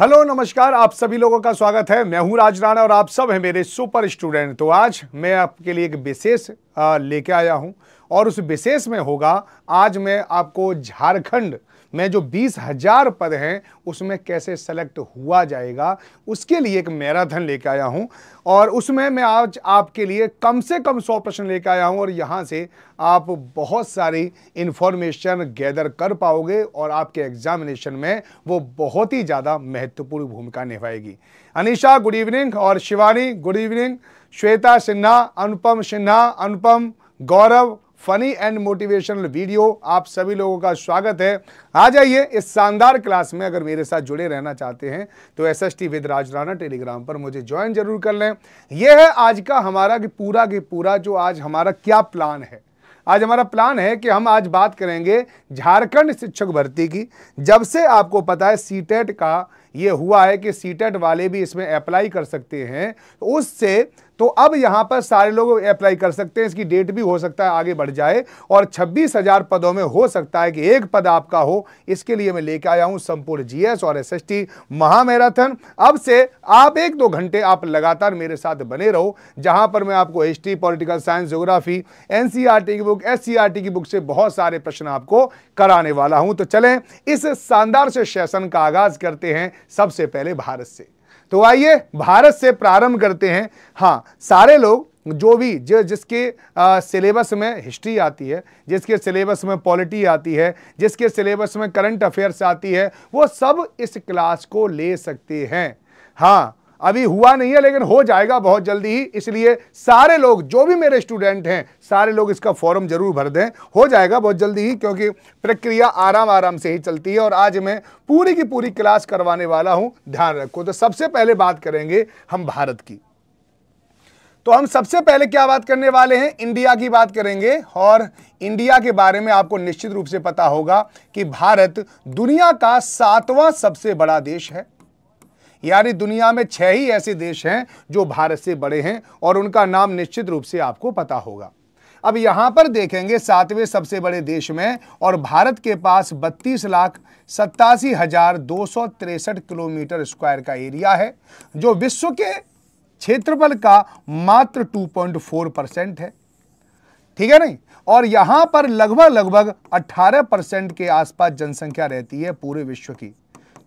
Hello नमस्कार आप सभी लोगों का स्वागत है मैं हूं राज राणा और आप सब हैं मेरे सुपर स्टूडेंट तो आज मैं आपके लिए एक विशेष लेके आया हूँ और उस विशेष में होगा आज मैं आपको झारखंड में जो बीस हजार पद हैं उसमें कैसे सेलेक्ट हुआ जाएगा उसके लिए एक मैराथन लेके आया हूँ और उसमें मैं आज आपके लिए कम से कम सौ प्रश्न लेके आया हूँ और यहाँ से आप बहुत सारी इन्फॉर्मेशन गैदर कर पाओगे और आपके एग्जामिनेशन में वो बहुत ही ज़्यादा महत्वपूर्ण भूमिका निभाएगी अनिशा गुड इवनिंग और Shivani good evening Shweta Sinha Anupam Sinha Anupam Gaurav funny and motivational video आप सभी लोगों का स्वागत है आ जाइए इस शानदार क्लास में अगर मेरे साथ जुड़े रहना चाहते हैं तो S S T with Rajana Telegram पर मुझे ज्वाइन जरूर कर लें यह है आज का हमारा कि पूरा के पूरा जो आज हमारा क्या प्लान है आज हमारा प्लान है कि हम आज बात करेंगे झारखंड शिक्षक भर्ती की जब से आपको पता है सीटेट e का ये हुआ है कि सीटेट e वाले भी इसमें अप्लाई कर सकते हैं तो उससे तो अब यहाँ पर सारे लोग अप्लाई कर सकते हैं इसकी डेट भी हो सकता है आगे बढ़ जाए और छब्बीस हजार पदों में हो सकता है कि एक पद आपका हो इसके लिए मैं लेके आया हूं संपूर्ण जीएस और एसएसटी महामैराथन अब से आप एक दो घंटे आप लगातार मेरे साथ बने रहो जहां पर मैं आपको हिस्ट्री पॉलिटिकल साइंस जोग्राफी एन की बुक एस e की बुक से बहुत सारे प्रश्न आपको कराने वाला हूं तो चले इस शानदार से सेशन का आगाज करते हैं सबसे पहले भारत से तो आइए भारत से प्रारंभ करते हैं हाँ सारे लोग जो भी जो जिसके सिलेबस में हिस्ट्री आती है जिसके सिलेबस में पॉलिटी आती है जिसके सिलेबस में करंट अफेयर्स आती है वो सब इस क्लास को ले सकते हैं हाँ अभी हुआ नहीं है लेकिन हो जाएगा बहुत जल्दी ही इसलिए सारे लोग जो भी मेरे स्टूडेंट हैं सारे लोग इसका फॉर्म जरूर भर दें हो जाएगा बहुत जल्दी ही क्योंकि प्रक्रिया आराम आराम से ही चलती है और आज मैं पूरी की पूरी क्लास करवाने वाला हूं ध्यान रखो तो सबसे पहले बात करेंगे हम भारत की तो हम सबसे पहले क्या बात करने वाले हैं इंडिया की बात करेंगे और इंडिया के बारे में आपको निश्चित रूप से पता होगा कि भारत दुनिया का सातवां सबसे बड़ा देश है यानी दुनिया में छह ही ऐसे देश हैं जो भारत से बड़े हैं और उनका नाम निश्चित रूप से आपको पता होगा अब यहां पर देखेंगे सातवें सबसे बड़े देश में और भारत के पास बत्तीस लाख सत्तासी हजार दो सौ तिरसठ किलोमीटर स्क्वायर का एरिया है जो विश्व के क्षेत्रफल का मात्र 2.4 परसेंट है ठीक है नहीं और यहां पर लगभग लगभग 18 परसेंट के आसपास जनसंख्या रहती है पूरे विश्व की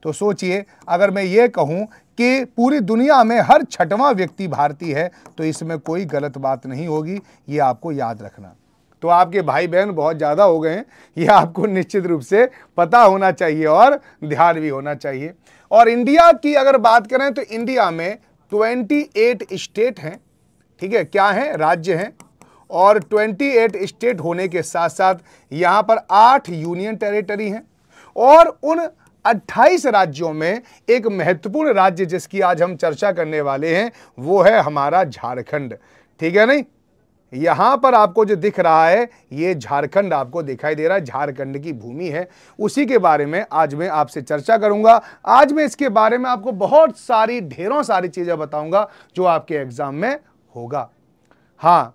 तो सोचिए अगर मैं ये कहूँ कि पूरी दुनिया में हर छठवां व्यक्ति भारतीय है तो इसमें कोई गलत बात नहीं होगी ये आपको याद रखना तो आपके भाई बहन बहुत ज़्यादा हो गए हैं ये आपको निश्चित रूप से पता होना चाहिए और ध्यान भी होना चाहिए और इंडिया की अगर बात करें तो इंडिया में 28 स्टेट हैं ठीक है क्या हैं राज्य हैं और 28 स्टेट होने के साथ साथ यहाँ पर आठ यूनियन टेरिटरी हैं और उन 28 राज्यों में एक महत्वपूर्ण राज्य जिसकी आज हम चर्चा करने वाले हैं वो है हमारा झारखंड ठीक है नहीं यहां पर आपको जो दिख रहा है ये झारखंड आपको दिखाई दे रहा है झारखंड की भूमि है उसी के बारे में आज मैं आपसे चर्चा करूंगा आज मैं इसके बारे में आपको बहुत सारी ढेरों सारी चीज़ें बताऊंगा जो आपके एग्ज़ाम में होगा हाँ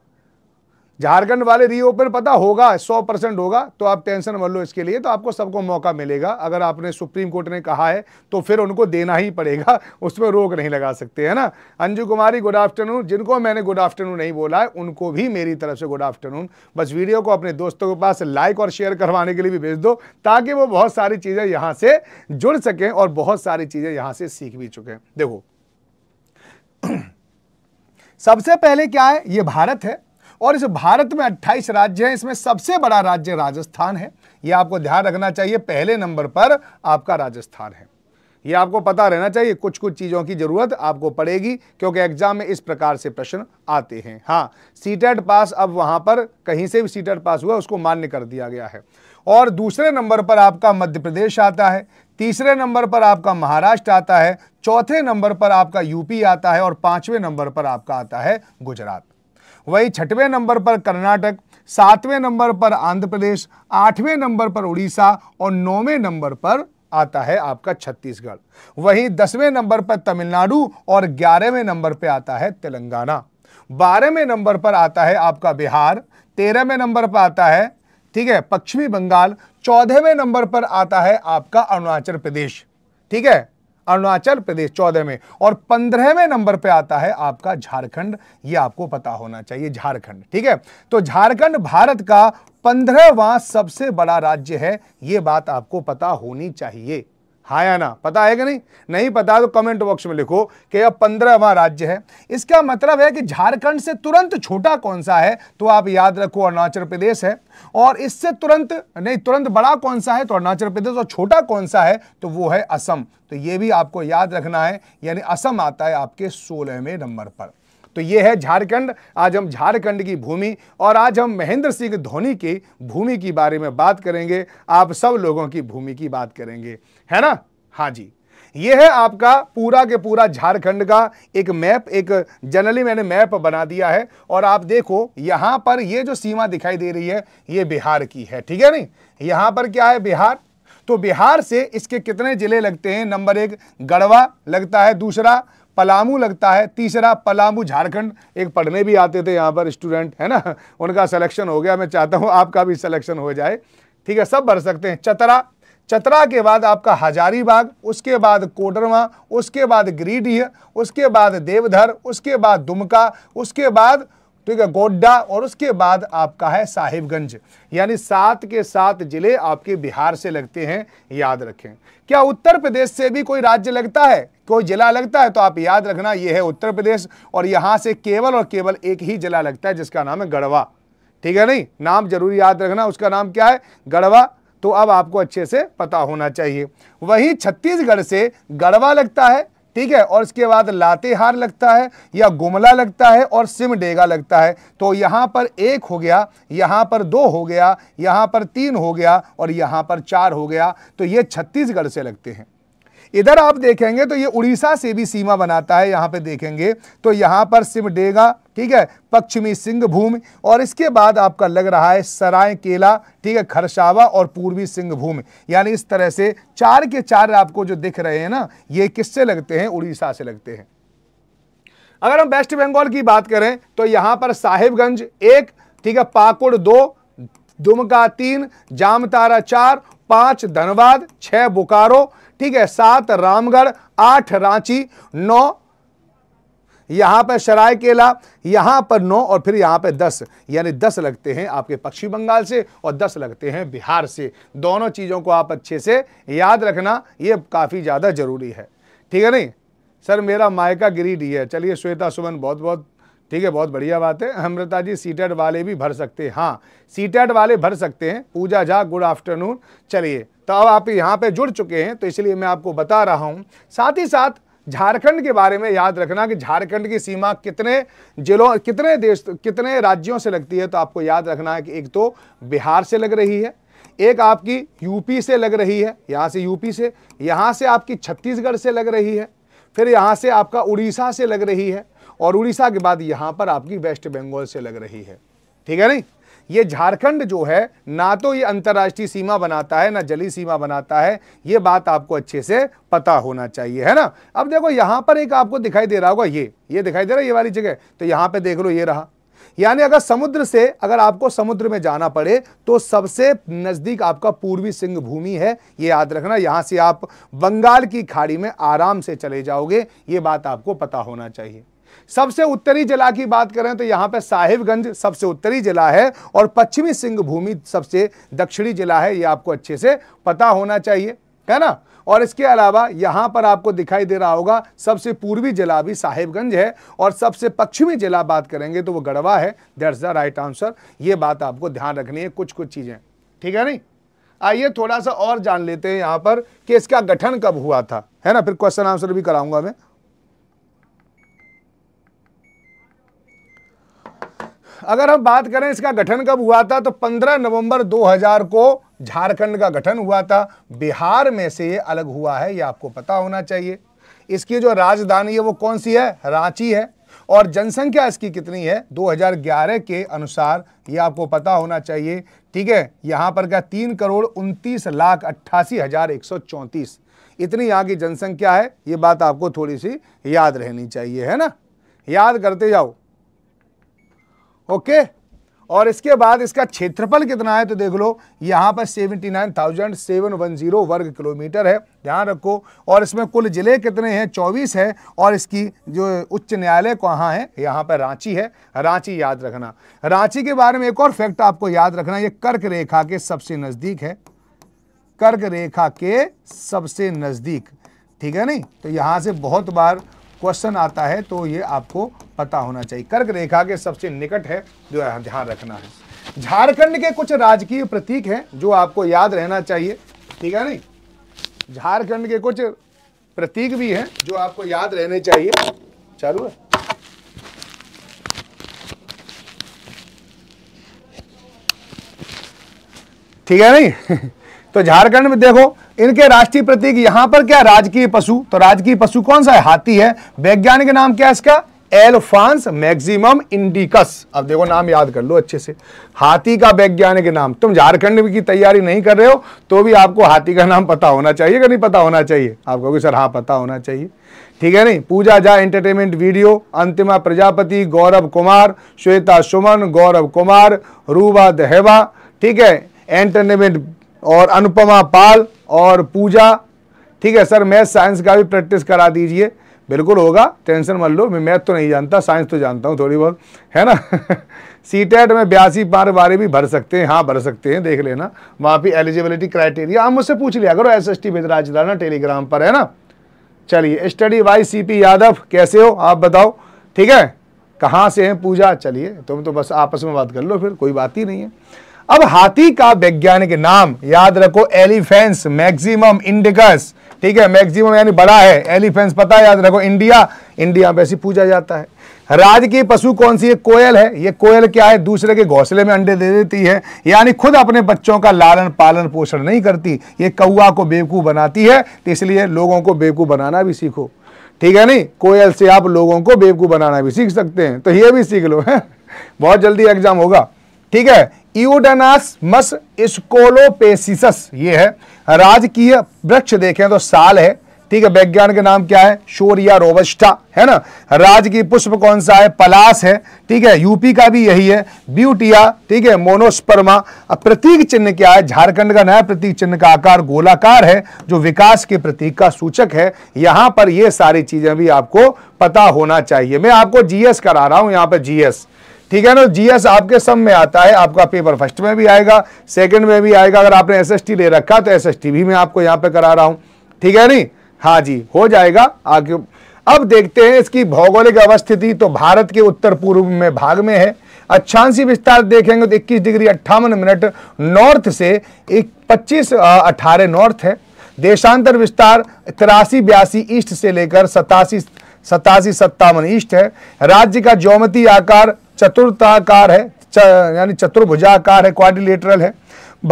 झारखंड वाले रीओपन पता होगा सौ परसेंट होगा तो आप टेंशन मर लो इसके लिए तो आपको सबको मौका मिलेगा अगर आपने सुप्रीम कोर्ट ने कहा है तो फिर उनको देना ही पड़ेगा उसमें रोक नहीं लगा सकते है ना अंजू कुमारी गुड आफ्टरनून जिनको मैंने गुड आफ्टरनून नहीं बोला है उनको भी मेरी तरफ से गुड आफ्टरनून बस वीडियो को अपने दोस्तों के पास लाइक और शेयर करवाने के लिए भी भेज दो ताकि वो बहुत सारी चीज़ें यहाँ से जुड़ सकें और बहुत सारी चीज़ें यहाँ से सीख भी चुकें देखो सबसे पहले क्या है ये भारत है और इस भारत में 28 राज्य हैं इसमें सबसे बड़ा राज्य राजस्थान है यह आपको ध्यान रखना चाहिए पहले नंबर पर आपका राजस्थान है यह आपको पता रहना चाहिए कुछ कुछ चीज़ों की ज़रूरत आपको पड़ेगी क्योंकि एग्जाम में इस प्रकार से प्रश्न आते हैं हाँ सीटेट e पास अब वहाँ पर कहीं से भी सीटेट e पास हुआ उसको मान्य कर दिया गया है और दूसरे नंबर पर आपका मध्य प्रदेश आता है तीसरे नंबर पर आपका महाराष्ट्र आता है चौथे नंबर पर आपका यूपी आता है और पाँचवें नंबर पर आपका आता है गुजरात वही छठवें नंबर पर कर्नाटक सातवें नंबर पर आंध्र प्रदेश आठवें नंबर पर उड़ीसा और नौवें नंबर पर आता है आपका छत्तीसगढ़ वहीं दसवें नंबर पर तमिलनाडु और ग्यारहवें नंबर पर आता है तेलंगाना बारहवें नंबर पर आता है आपका बिहार तेरहवें नंबर पर आता है ठीक है पश्चिमी बंगाल चौदहवें नंबर पर आता है आपका अरुणाचल प्रदेश ठीक है अरुणाचल प्रदेश चौदह में और पंद्रहवें नंबर पे आता है आपका झारखंड ये आपको पता होना चाहिए झारखंड ठीक है तो झारखंड भारत का पंद्रहवा सबसे बड़ा राज्य है ये बात आपको पता होनी चाहिए हाँ या ना पता है कि नहीं नहीं पता तो कमेंट बॉक्स में लिखो कि यह पंद्रहवा राज्य है इसका मतलब है कि झारखंड से तुरंत छोटा कौन सा है तो आप याद रखो अरुणाचल प्रदेश है और इससे तुरंत नहीं तुरंत बड़ा कौन सा है तो अरुणाचल प्रदेश और छोटा कौन सा है तो वो है असम तो ये भी आपको याद रखना है यानी असम आता है आपके सोलहवें नंबर पर तो ये है झारखंड आज हम झारखंड की भूमि और आज हम महेंद्र सिंह धोनी की भूमि के बारे में बात करेंगे आप सब लोगों की भूमि की बात करेंगे है ना हाँ जी ये है आपका पूरा के पूरा झारखंड का एक मैप एक जनरली मैंने मैप बना दिया है और आप देखो यहां पर ये जो सीमा दिखाई दे रही है ये बिहार की है ठीक है नहीं यहां पर क्या है बिहार तो बिहार से इसके कितने ज़िले लगते हैं नंबर एक गढ़वा लगता है दूसरा पलामू लगता है तीसरा पलामू झारखंड एक पढ़ने भी आते थे यहाँ पर स्टूडेंट है ना उनका सिलेक्शन हो गया मैं चाहता हूँ आपका भी सिलेक्शन हो जाए ठीक है सब भर सकते हैं चतरा चतरा के बाद आपका हजारीबाग उसके बाद कोडरमा उसके बाद ग्रीडीह उसके बाद देवधर उसके बाद दुमका उसके बाद ठीक तो है गोड्डा और उसके बाद आपका है साहिबगंज यानी सात के सात जिले आपके बिहार से लगते हैं याद रखें क्या उत्तर प्रदेश से भी कोई राज्य लगता है कोई जिला लगता है तो आप याद रखना यह है उत्तर प्रदेश और यहां से केवल और केवल एक ही जिला लगता है जिसका नाम है गढ़वा ठीक है नहीं नाम जरूर याद रखना उसका नाम क्या है गढ़वा तो अब आपको अच्छे से पता होना चाहिए वहीं छत्तीसगढ़ से गढ़वा लगता है ठीक है और इसके बाद लातेहार लगता है या गुमला लगता है और सिमडेगा लगता है तो यहाँ पर एक हो गया यहाँ पर दो हो गया यहाँ पर तीन हो गया और यहाँ पर चार हो गया तो ये छत्तीसगढ़ से लगते हैं इधर आप देखेंगे तो ये उड़ीसा से भी सीमा बनाता है यहाँ पे देखेंगे तो यहाँ पर सिमडेगा ठीक है पश्चिमी सिंहभूम और इसके बाद आपका लग रहा है सराय केला ठीक है खरसावा और पूर्वी सिंहभूम यानी इस तरह से चार के चार आपको जो दिख रहे हैं ना ये किससे लगते हैं उड़ीसा से लगते हैं अगर हम वेस्ट बंगाल की बात करें तो यहाँ पर साहिबगंज एक ठीक है पाकुड़ दो दुमका तीन जामतारा चार पांच धनबाद छह बोकारो ठीक है सात रामगढ़ आठ रांची नौ यहाँ पर सराय केला यहाँ पर नौ और फिर यहाँ पर दस यानी दस लगते हैं आपके पश्चिम बंगाल से और दस लगते हैं बिहार से दोनों चीज़ों को आप अच्छे से याद रखना ये काफ़ी ज़्यादा ज़रूरी है ठीक है नहीं सर मेरा मायका गिरीडी है चलिए श्वेता सुमन बहुत बहुत ठीक है बहुत बढ़िया बात है अमृता जी सीटेड वाले भी भर सकते हैं हाँ सीटेड वाले भर सकते हैं पूजा झा गुड आफ्टरनून चलिए तो अब आप यहाँ पे जुड़ चुके हैं तो इसलिए मैं आपको बता रहा हूँ साथ ही साथ झारखंड के बारे में याद रखना कि झारखंड की सीमा कितने जिलों कितने देश कितने राज्यों से लगती है तो आपको याद रखना है कि एक तो बिहार से लग रही है एक आपकी यूपी से लग रही है यहाँ से यूपी से यहाँ से आपकी छत्तीसगढ़ से लग रही है फिर यहाँ से आपका उड़ीसा से लग रही है और उड़ीसा के बाद यहाँ पर आपकी वेस्ट बंगाल से लग रही है ठीक है नहीं ये झारखंड जो है ना तो ये अंतर्राष्ट्रीय सीमा बनाता है ना जली सीमा बनाता है ये बात आपको अच्छे से पता होना चाहिए है ना अब देखो यहां पर एक आपको दिखाई दे रहा होगा ये ये दिखाई दे रहा है ये वाली जगह तो यहां पे देख लो ये रहा यानी अगर समुद्र से अगर आपको समुद्र में जाना पड़े तो सबसे नज़दीक आपका पूर्वी सिंह भूमि है ये याद रखना यहां से आप बंगाल की खाड़ी में आराम से चले जाओगे ये बात आपको पता होना चाहिए सबसे उत्तरी जिला की बात करें तो यहाँ पे साहिबगंज सबसे उत्तरी जिला है और पश्चिमी सिंहभूमि सबसे दक्षिणी जिला है ये आपको अच्छे से पता होना चाहिए है ना और इसके अलावा यहाँ पर आपको दिखाई दे रहा होगा सबसे पूर्वी जिला भी साहिबगंज है और सबसे पश्चिमी जिला बात करेंगे तो वो गढ़वा है दैट्स द राइट आंसर ये बात आपको ध्यान रखनी है कुछ कुछ चीज़ें ठीक है नहीं आइए थोड़ा सा और जान लेते हैं यहाँ पर कि इसका गठन कब हुआ था है ना फिर क्वेश्चन आंसर भी कराऊंगा मैं अगर हम बात करें इसका गठन कब हुआ था तो 15 नवंबर 2000 को झारखंड का गठन हुआ था बिहार में से ये अलग हुआ है ये आपको पता होना चाहिए इसकी जो राजधानी है वो कौन सी है रांची है और जनसंख्या इसकी कितनी है 2011 के अनुसार ये आपको पता होना चाहिए ठीक है यहाँ पर क्या तीन करोड़ उनतीस लाख अट्ठासी हज़ार एक सौ चौंतीस इतनी यहाँ की जनसंख्या है ये बात आपको थोड़ी सी याद रहनी चाहिए है ना याद करते जाओ ओके और इसके बाद इसका क्षेत्रफल कितना है तो देख लो यहाँ पर seventy nine thousand seven one zero वर्ग किलोमीटर है ध्यान रखो और इसमें कुल ज़िले कितने हैं चौबीस है और इसकी जो उच्च न्यायालय कहाँ है यहाँ पर रांची है रांची याद रखना रांची के बारे में एक और फैक्ट आपको याद रखना ये कर्क रेखा के सबसे नज़दीक है कर्क रेखा के सबसे नज़दीक ठीक है नहीं तो यहाँ से बहुत बार क्वेश्चन आता है तो ये आपको पता होना चाहिए कर्क रेखा के सबसे निकट है जो ध्यान रखना है झारखंड के कुछ राजकीय प्रतीक हैं जो आपको याद रहना चाहिए ठीक है नहीं झारखंड के कुछ प्रतीक भी हैं जो आपको याद रहने चाहिए चालू है ठीक है नहीं तो झारखंड में देखो इनके राष्ट्रीय प्रतीक यहां पर क्या राजकीय पशु तो राजकीय पशु कौन सा है हाथी है वैज्ञानिक नाम क्या है इसका एल्फांस मैक्सिमम इंडिकस अब देखो नाम याद कर लो अच्छे से हाथी का वैज्ञानिक नाम तुम झारखंड की तैयारी नहीं कर रहे हो तो भी आपको हाथी का नाम पता होना चाहिए कि नहीं पता होना चाहिए आपको सर हाँ पता होना चाहिए ठीक है नहीं पूजा झा एंटरटेनमेंट वीडियो अंतिमा प्रजापति गौरव कुमार श्वेता सुमन गौरव कुमार रूबा दहेवा ठीक है एंटरटेनमेंट और अनुपमा पाल और पूजा ठीक है सर मैथ साइंस का भी प्रैक्टिस करा दीजिए बिल्कुल होगा टेंशन मत लो मैं मैथ तो नहीं जानता साइंस तो जानता हूँ थोड़ी बहुत है ना सी टेट e में बयासी पार बारे भी भर सकते हैं हाँ भर सकते हैं देख लेना वहाँ पे एलिजिबिलिटी क्राइटेरिया आप मुझसे पूछ लिया करो एस एस टी बेदराज ना टेलीग्राम पर है ना चलिए study by C P Yadav कैसे हो आप बताओ ठीक है कहाँ से हैं पूजा चलिए तुम तो बस आपस में बात कर लो फिर कोई बात ही नहीं है अब हाथी का वैज्ञानिक नाम याद रखो एलिफेंस मैक्सिमम इंडिकस ठीक है मैक्सिमम यानी बड़ा है एलिफेंस पता है याद रखो इंडिया इंडिया में ऐसी पूजा जाता है राजकीय पशु कौन सी है कोयल है ये कोयल क्या है दूसरे के घोंसले में अंडे दे देती है यानी खुद अपने बच्चों का लालन पालन पोषण नहीं करती ये कौआ को बेवकूफ़ बनाती है तो इसलिए लोगों को बेवकूफ़ बनाना भी सीखो ठीक है नहीं कोयल से आप लोगों को बेवकूफ़ बनाना भी सीख सकते हैं तो ये भी सीख लो है बहुत जल्दी एग्जाम होगा ठीक है ईओडनास मस स्कोलोपेसिस ये है राजकीय वृक्ष देखें तो साल है ठीक है वैज्ञान के नाम क्या है शोरिया रोबस्टा है ना राजकीय पुष्प कौन सा है पलास है ठीक है यूपी का भी यही है ब्यूटिया ठीक है मोनोस्पर्मा अब प्रतीक चिन्ह क्या है झारखंड का नया प्रतीक चिन्ह का आकार गोलाकार है जो विकास के प्रतीक का सूचक है यहां पर ये सारी चीज़ें भी आपको पता होना चाहिए मैं आपको जीएस करा रहा हूं यहां पर जीएस ठीक है ना जीएस आपके सब में आता है आपका पेपर फर्स्ट में भी आएगा सेकंड में भी आएगा अगर आपने एसएसटी ले रखा तो एसएसटी भी मैं आपको यहाँ पे करा रहा हूँ ठीक है नहीं हाँ जी हो जाएगा आगे अब देखते हैं इसकी भौगोलिक अवस्थिति तो भारत के उत्तर पूर्व में भाग में है अच्छासी विस्तार देखेंगे तो इक्कीस डिग्री अट्ठावन मिनट नॉर्थ से एक पच्चीस अठारह नॉर्थ है देशांतर विस्तार तिरासी बयासी ईस्ट से लेकर सतासी सतासी सत्तावन ईस्ट है राज्य का ज्योमती आकार चतुर्थाकार है च, यानी चतुर्भुजाकार है क्वाड्रिलेटरल है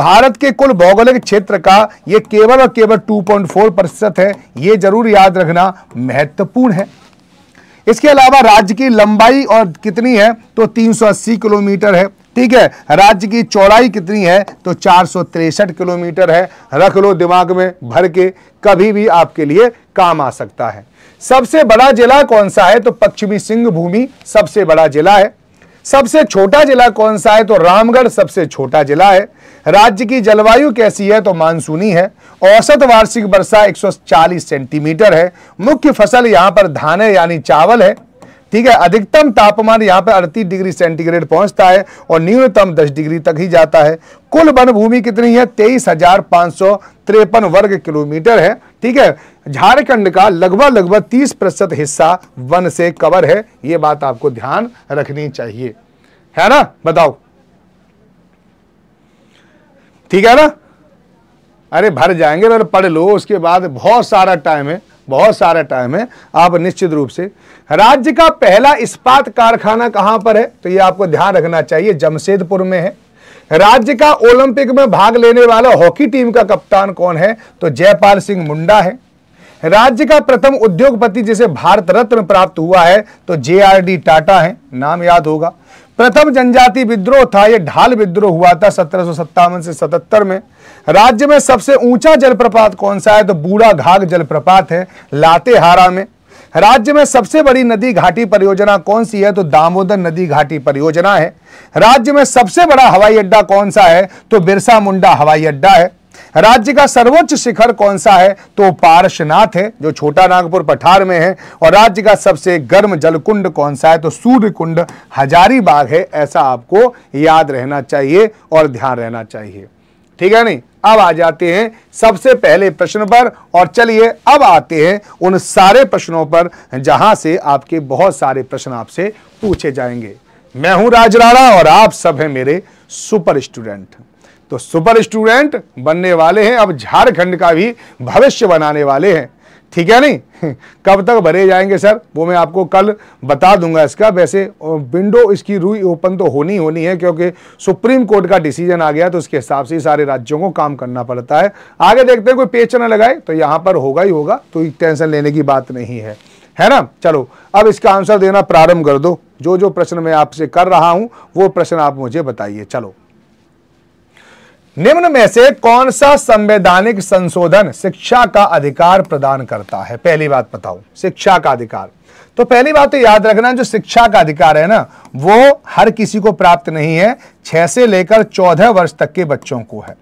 भारत के कुल भौगोलिक क्षेत्र का यह केवल और केवल 2.4 प्रतिशत है ये जरूर याद रखना महत्वपूर्ण है इसके अलावा राज्य की लंबाई और कितनी है तो 380 किलोमीटर है ठीक है राज्य की चौड़ाई कितनी है तो चार किलोमीटर है रख लो दिमाग में भर के कभी भी आपके लिए काम आ सकता है सबसे बड़ा जिला कौन सा है तो पश्चिमी सिंह भूमि सबसे बड़ा जिला है सबसे छोटा जिला कौन सा है तो रामगढ़ सबसे छोटा जिला है राज्य की जलवायु कैसी है तो मानसूनी है औसत वार्षिक वर्षा 140 सेंटीमीटर है मुख्य फसल यहाँ पर धान है यानी चावल है ठीक है अधिकतम तापमान यहां पर अड़तीस डिग्री सेंटीग्रेड पहुंचता है और न्यूनतम 10 डिग्री तक ही जाता है कुल वन भूमि कितनी है तेईस हजार सौ वर्ग किलोमीटर है ठीक है झारखंड का लगभग लगभग 30 प्रतिशत हिस्सा वन से कवर है ये बात आपको ध्यान रखनी चाहिए है ना बताओ ठीक है ना अरे भर जाएंगे अगर पढ़ लो उसके बाद बहुत सारा टाइम है बहुत सारा टाइम है आप निश्चित रूप से राज्य का पहला इस्पात कारखाना कहां पर है तो ये आपको ध्यान रखना चाहिए जमशेदपुर में है राज्य का ओलंपिक में भाग लेने वाला हॉकी टीम का कप्तान कौन है तो जयपाल सिंह मुंडा है राज्य का प्रथम उद्योगपति जिसे भारत रत्न प्राप्त हुआ है तो जेआरडी टाटा है नाम याद होगा प्रथम जनजाति विद्रोह था यह ढाल विद्रोह हुआ था सत्रह से सतहत्तर में राज्य में सबसे ऊंचा जलप्रपात कौन सा है तो बूढ़ा घाघ जलप्रपात है लातेहारा में राज्य में सबसे बड़ी नदी घाटी परियोजना कौन सी है तो दामोदर नदी घाटी परियोजना है राज्य में सबसे बड़ा हवाई अड्डा कौन सा है तो बिरसा मुंडा हवाई अड्डा है राज्य का सर्वोच्च शिखर कौन सा है तो पार्शनाथ है जो छोटा नागपुर पठार में है और राज्य का सबसे गर्म जलकुंड कौन सा है तो सूर्य कुंड हजारीबाग है ऐसा आपको याद रहना चाहिए और ध्यान रहना चाहिए ठीक है नहीं अब आ जाते हैं सबसे पहले प्रश्न पर और चलिए अब आते हैं उन सारे प्रश्नों पर जहां से आपके बहुत सारे प्रश्न आपसे पूछे जाएंगे मैं हूं राजा और आप सब हैं मेरे सुपर स्टूडेंट तो सुपर स्टूडेंट बनने वाले हैं अब झारखंड का भी भविष्य बनाने वाले हैं ठीक है नहीं कब तक भरे जाएंगे सर वो मैं आपको कल बता दूंगा इसका वैसे विंडो इसकी रूई ओपन तो होनी होनी है क्योंकि सुप्रीम कोर्ट का डिसीजन आ गया तो उसके हिसाब से सारे राज्यों को काम करना पड़ता है आगे देखते हैं कोई पेच न लगाए तो यहां पर होगा ही होगा तो टेंशन लेने की बात नहीं है है ना चलो अब इसका आंसर देना प्रारंभ कर दो जो जो प्रश्न मैं आपसे कर रहा हूँ वो प्रश्न आप मुझे बताइए चलो निम्न में से कौन सा संवैधानिक संशोधन शिक्षा का अधिकार प्रदान करता है पहली बात बताओ शिक्षा का अधिकार तो पहली बात तो याद रखना जो शिक्षा का अधिकार है ना वो हर किसी को प्राप्त नहीं है छह से लेकर चौदह वर्ष तक के बच्चों को है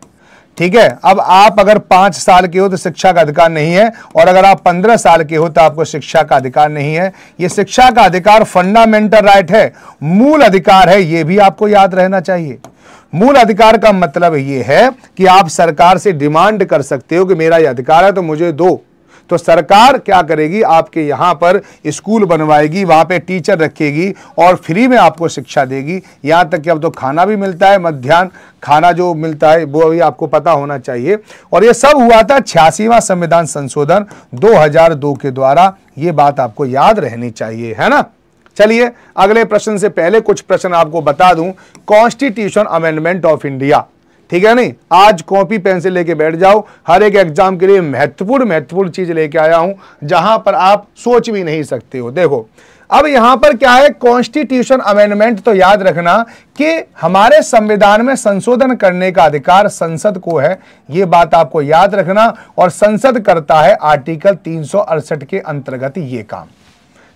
ठीक है अब आप अगर पांच साल के हो तो शिक्षा का अधिकार नहीं है और अगर आप पंद्रह साल के हो तो आपको शिक्षा का अधिकार नहीं है ये शिक्षा का अधिकार फंडामेंटल राइट है मूल अधिकार है ये भी आपको याद रहना चाहिए मूल अधिकार का मतलब ये है कि आप सरकार से डिमांड कर सकते हो कि मेरा यह अधिकार है तो मुझे दो तो सरकार क्या करेगी आपके यहाँ पर स्कूल बनवाएगी वहाँ पे टीचर रखेगी और फ्री में आपको शिक्षा देगी यहाँ तक कि अब तो खाना भी मिलता है मध्यान्ह खाना जो मिलता है वो भी आपको पता होना चाहिए और ये सब हुआ था छियासीवा संविधान संशोधन 2002 के द्वारा ये बात आपको याद रहनी चाहिए है ना चलिए अगले प्रश्न से पहले कुछ प्रश्न आपको बता दूं कॉन्स्टिट्यूशन अमेंडमेंट ऑफ इंडिया ठीक है नहीं आज कॉपी पेंसिल लेके बैठ जाओ हर एक एग्जाम के लिए महत्वपूर्ण महत्वपूर्ण चीज लेके आया हूं जहां पर आप सोच भी नहीं सकते हो देखो अब यहां पर क्या है कॉन्स्टिट्यूशन अमेंडमेंट तो याद रखना कि हमारे संविधान में संशोधन करने का अधिकार संसद को है ये बात आपको याद रखना और संसद करता है आर्टिकल तीन के अंतर्गत ये काम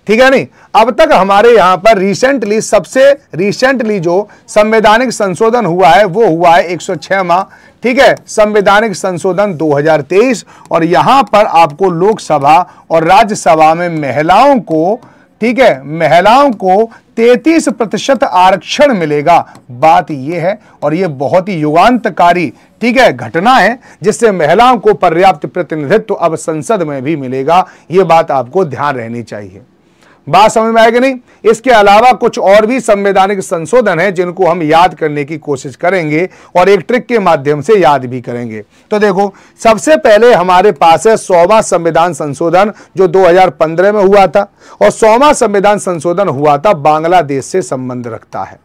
ठीक है नहीं अब तक हमारे यहां पर रिसेंटली सबसे रिसेंटली जो संवैधानिक संशोधन हुआ है वो हुआ है 106 माह ठीक है संवैधानिक संशोधन 2023 और यहां पर आपको लोकसभा और राज्यसभा में महिलाओं को ठीक है महिलाओं को 33 प्रतिशत आरक्षण मिलेगा बात यह है और यह बहुत ही युगांतकारी ठीक है घटना है जिससे महिलाओं को पर्याप्त प्रतिनिधित्व अब संसद में भी मिलेगा ये बात आपको ध्यान रहनी चाहिए बात समझ में आएगी नहीं इसके अलावा कुछ और भी संवैधानिक संशोधन है जिनको हम याद करने की कोशिश करेंगे और एक ट्रिक के माध्यम से याद भी करेंगे तो देखो सबसे पहले हमारे पास है सौवा संविधान संशोधन जो 2015 में हुआ था और सौवा संविधान संशोधन हुआ था बांग्लादेश से संबंध रखता है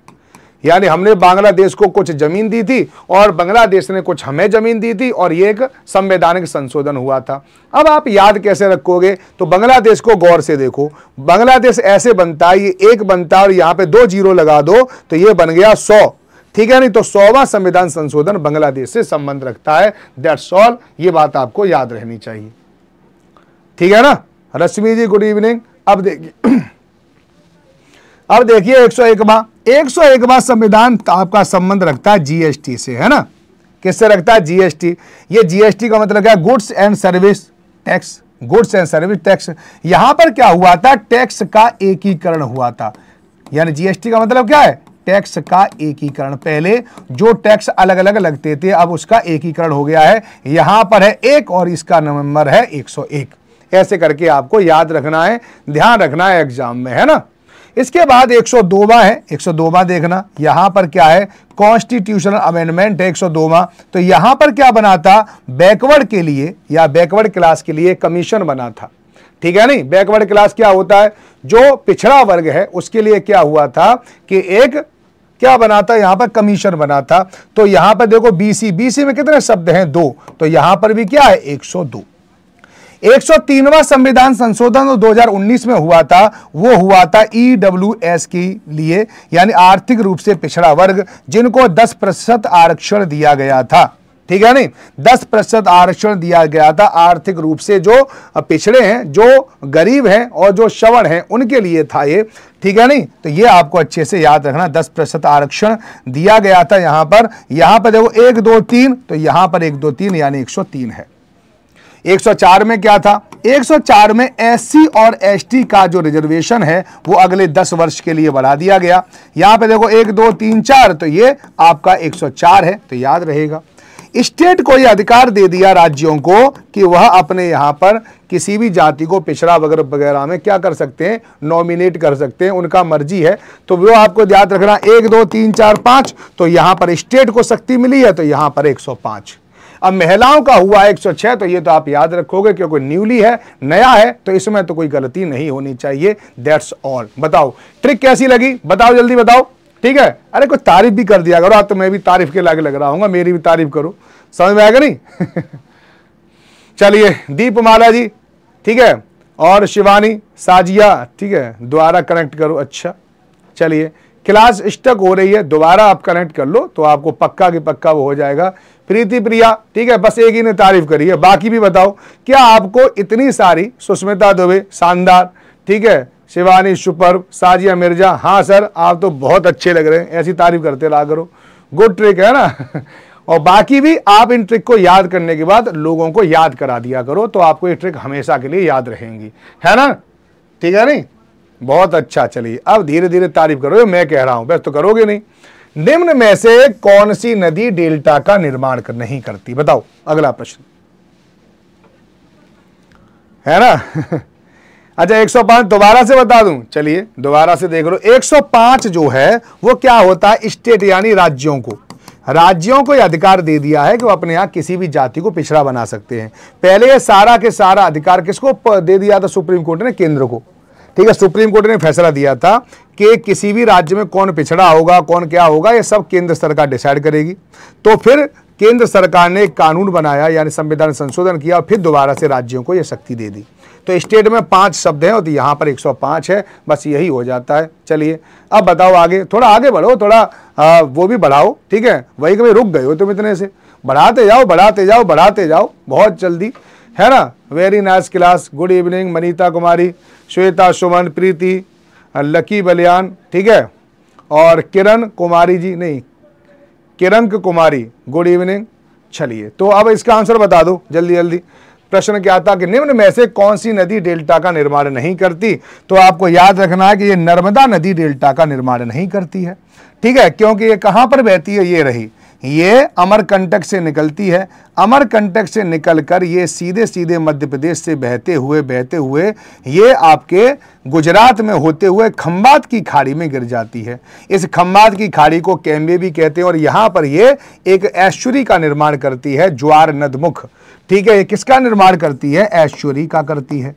यानी हमने बांग्लादेश को कुछ जमीन दी थी और बांग्लादेश ने कुछ हमें जमीन दी थी और ये एक संवैधानिक संशोधन हुआ था अब आप याद कैसे रखोगे तो बांग्लादेश को गौर से देखो बांग्लादेश ऐसे बनता है ये एक बनता है और यहाँ पे दो जीरो लगा दो तो ये बन गया सौ ठीक है नहीं तो सौवा संविधान संशोधन बांग्लादेश से संबंध रखता है दैट्स ऑल ये बात आपको याद रहनी चाहिए ठीक है ना रश्मि जी गुड इवनिंग अब देखिए अब देखिए एक एक सौ एकवा सौ एकवा संविधान आपका संबंध रखता है जीएसटी से है ना किससे रखता है जीएसटी ये जीएसटी का मतलब क्या goods and service tax goods and service tax यहां पर क्या हुआ था टैक्स का एकीकरण हुआ था यानी जीएसटी का मतलब क्या है टैक्स का एकीकरण पहले जो टैक्स अलग अलग लगते थे अब उसका एकीकरण हो गया है यहां पर है एक और इसका नंबर है 101 ऐसे करके आपको याद रखना है ध्यान रखना है एग्जाम में है ना इसके बाद 102 वां है 102 वां देखना यहाँ पर क्या है कॉन्स्टिट्यूशनल अमेंडमेंट है एक तो यहां पर क्या बना था बैकवर्ड के लिए या बैकवर्ड क्लास के लिए कमीशन बना था ठीक है नहीं बैकवर्ड क्लास क्या होता है जो पिछड़ा वर्ग है उसके लिए क्या हुआ था कि एक क्या बना था यहाँ पर कमीशन बना था तो यहाँ पर देखो बीसी बीसी में कितने शब्द हैं दो तो यहाँ पर भी क्या है 102 103वां संविधान संशोधन तो दो 2019 में हुआ था वो हुआ था ईडब्ल्यूएस e के लिए यानी आर्थिक रूप से पिछड़ा वर्ग जिनको 10 प्रतिशत आरक्षण दिया गया था ठीक है नहीं 10 प्रतिशत आरक्षण दिया गया था आर्थिक रूप से जो पिछड़े हैं जो गरीब हैं और जो शवण हैं उनके लिए था ये ठीक है नहीं तो ये आपको अच्छे से याद रखना दस प्रतिशत आरक्षण दिया गया था यहाँ पर यहाँ पर देखो एक दो तीन तो यहाँ पर एक दो तीन यानी एक सौ तीन है 104 में क्या था 104 में एस और एसटी का जो रिजर्वेशन है वो अगले 10 वर्ष के लिए बढ़ा दिया गया यहाँ पे देखो एक दो तीन चार तो ये आपका 104 है तो याद रहेगा स्टेट को यह अधिकार दे दिया राज्यों को कि वह अपने यहाँ पर किसी भी जाति को पिछड़ा वगैरह वगैरह में क्या कर सकते हैं नॉमिनेट कर सकते हैं उनका मर्जी है तो वो आपको याद रखना एक दो तीन चार पांच तो यहाँ पर स्टेट को शक्ति मिली है तो यहाँ पर एक सौ पांच अब महिलाओं का हुआ छह तो ये तो आप याद रखोगे क्योंकि न्यूली है नया है तो इसमें तो कोई गलती नहीं होनी चाहिए दैट्स ऑल बताओ ट्रिक कैसी लगी बताओ जल्दी बताओ ठीक है अरे कोई तारीफ भी कर दिया करो आप तो मैं भी तारीफ के लागे लग रहा हूँ मेरी भी तारीफ करो समझ में आएगा नहीं चलिए दीप माला जी ठीक है और शिवानी साजिया ठीक है दोबारा कनेक्ट करो अच्छा चलिए क्लास स्टक हो रही है दोबारा आप कनेक्ट कर लो तो आपको पक्का कि पक्का वो हो जाएगा प्रीति प्रिया ठीक है बस एक ही ने तारीफ करी है बाकी भी बताओ क्या आपको इतनी सारी सुष्मिता दुबे शानदार ठीक है शिवानी सुपर साजिया मिर्जा हाँ सर आप तो बहुत अच्छे लग रहे हैं ऐसी तारीफ करते रहा करो गुड ट्रिक है ना और बाकी भी आप इन ट्रिक को याद करने के बाद लोगों को याद करा दिया करो तो आपको ये ट्रिक हमेशा के लिए याद रहेंगी है ना ठीक है नहीं बहुत अच्छा चलिए अब धीरे धीरे तारीफ करो मैं कह रहा हूँ बस तो करोगे नहीं निम्न में से कौन सी नदी डेल्टा का निर्माण कर नहीं करती बताओ अगला प्रश्न है ना अच्छा 105 दोबारा से बता दूं चलिए दोबारा से देख लो 105 जो है वो क्या होता है स्टेट यानी राज्यों को राज्यों को यह अधिकार दे दिया है कि वो अपने यहां किसी भी जाति को पिछड़ा बना सकते हैं पहले ये सारा के सारा अधिकार किसको दे दिया था सुप्रीम कोर्ट ने केंद्र को ठीक है सुप्रीम कोर्ट ने फैसला दिया था कि किसी भी राज्य में कौन पिछड़ा होगा कौन क्या होगा ये सब केंद्र सरकार डिसाइड करेगी तो फिर केंद्र सरकार ने एक कानून बनाया यानी संविधान संशोधन किया और फिर दोबारा से राज्यों को ये शक्ति दे दी तो स्टेट में पाँच शब्द हैं और यहाँ पर 105 है बस यही हो जाता है चलिए अब बताओ आगे थोड़ा आगे बढ़ो थोड़ा आ, वो भी बढ़ाओ ठीक है वही कभी रुक गए हो तुम इतने से बढ़ाते जाओ बढ़ाते जाओ बढ़ाते जाओ बहुत जल्दी है ना very nice class good evening Manita Kumari Shweta Suman Preeti Lucky Baliyan ठीक है और किरण कुमारी जी नहीं किरंक कुमारी गुड इवनिंग चलिए तो अब इसका आंसर बता दो जल्दी जल्दी प्रश्न क्या था कि निम्न में से कौन सी नदी डेल्टा का निर्माण नहीं करती तो आपको याद रखना है कि ये नर्मदा नदी डेल्टा का निर्माण नहीं करती है ठीक है क्योंकि ये कहाँ पर बहती है ये रही ये अमरकंटक से निकलती है अमरकंटक से निकलकर ये सीधे सीधे मध्य प्रदेश से बहते हुए बहते हुए ये आपके गुजरात में होते हुए खम्बात की खाड़ी में गिर जाती है इस खम्बात की खाड़ी को कैम्बे भी कहते हैं और यहाँ पर ये एक ऐश्वरी का निर्माण करती है ज्वार नदमुख ठीक है ये किसका निर्माण करती है ऐश्वरी का करती है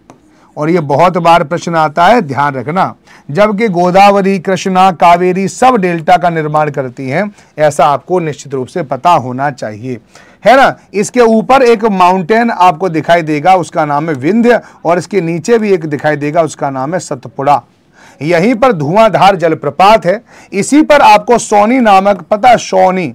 और ये बहुत बार प्रश्न आता है ध्यान रखना जबकि गोदावरी कृष्णा कावेरी सब डेल्टा का निर्माण करती हैं ऐसा आपको निश्चित रूप से पता होना चाहिए है ना इसके ऊपर एक माउंटेन आपको दिखाई देगा उसका नाम है विंध्य और इसके नीचे भी एक दिखाई देगा उसका नाम है सतपुड़ा यहीं पर धुआंधार जलप्रपात है इसी पर आपको सोनी नामक पता सोनी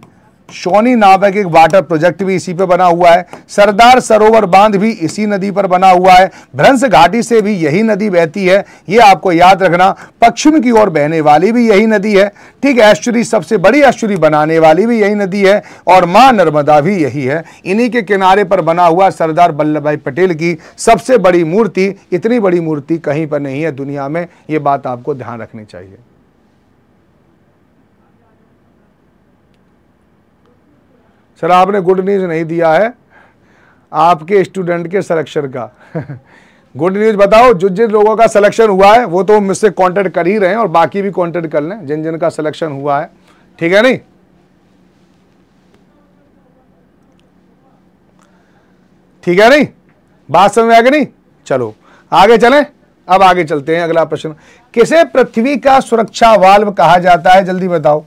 शोनी नामक एक वाटर प्रोजेक्ट भी इसी पे बना हुआ है सरदार सरोवर बांध भी इसी नदी पर बना हुआ है भ्रंश घाटी से भी यही नदी बहती है ये आपको याद रखना पश्चिम की ओर बहने वाली भी यही नदी है ठीक ऐश्वरी सबसे बड़ी ऐश्वरी बनाने वाली भी यही नदी है और माँ नर्मदा भी यही है इन्हीं के किनारे पर बना हुआ सरदार वल्लभ भाई पटेल की सबसे बड़ी मूर्ति इतनी बड़ी मूर्ति कहीं पर नहीं है दुनिया में ये बात आपको ध्यान रखनी चाहिए सर आपने गुड न्यूज़ नहीं दिया है आपके स्टूडेंट के सिलेक्शन का गुड न्यूज़ बताओ जो जिन लोगों का सिलेक्शन हुआ है वो तो मुझसे कांटेक्ट कर ही रहे हैं और बाकी भी कांटेक्ट कर लें जिन जिन का सिलेक्शन हुआ है ठीक है नहीं ठीक है नहीं बात समझ में आ गई नहीं चलो आगे चलें अब आगे चलते हैं अगला प्रश्न किसे पृथ्वी का सुरक्षा वाल्व कहा जाता है जल्दी बताओ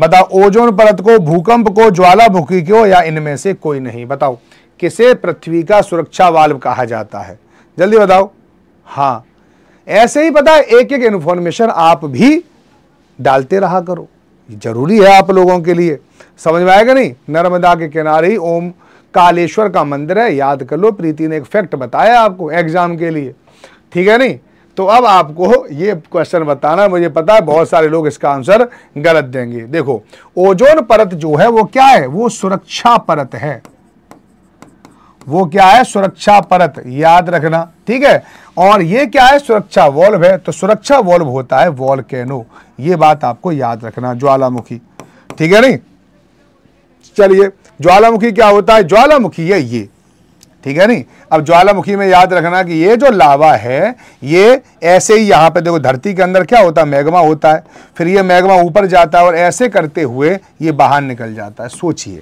बताओ ओजोन परत को भूकंप को ज्वालामुखी को या इनमें से कोई नहीं बताओ किसे पृथ्वी का सुरक्षा वाल्व कहा जाता है जल्दी बताओ हाँ ऐसे ही पता एक एक इन्फॉर्मेशन आप भी डालते रहा करो जरूरी है आप लोगों के लिए समझ में आएगा नहीं नर्मदा के किनारे ही ओम कालेश्वर का मंदिर है याद कर लो प्रीति ने एक फैक्ट बताया आपको एग्जाम के लिए ठीक है नहीं तो अब आपको ये क्वेश्चन बताना मुझे पता है बहुत सारे लोग इसका आंसर गलत देंगे देखो ओजोन परत जो है वो क्या है वो सुरक्षा परत है वो क्या है सुरक्षा परत याद रखना ठीक है और ये क्या है सुरक्षा वॉल्व है तो सुरक्षा वॉल्व होता है वॉल कैनो ये बात आपको याद रखना ज्वालामुखी ठीक है नहीं चलिए ज्वालामुखी क्या होता है ज्वालामुखी है ये ठीक है नहीं अब ज्वालामुखी में याद रखना कि ये जो लावा है ये ऐसे ही यहाँ पे देखो धरती के अंदर क्या होता है मैग्मा होता है फिर ये मैग्मा ऊपर जाता है और ऐसे करते हुए ये बाहर निकल जाता है सोचिए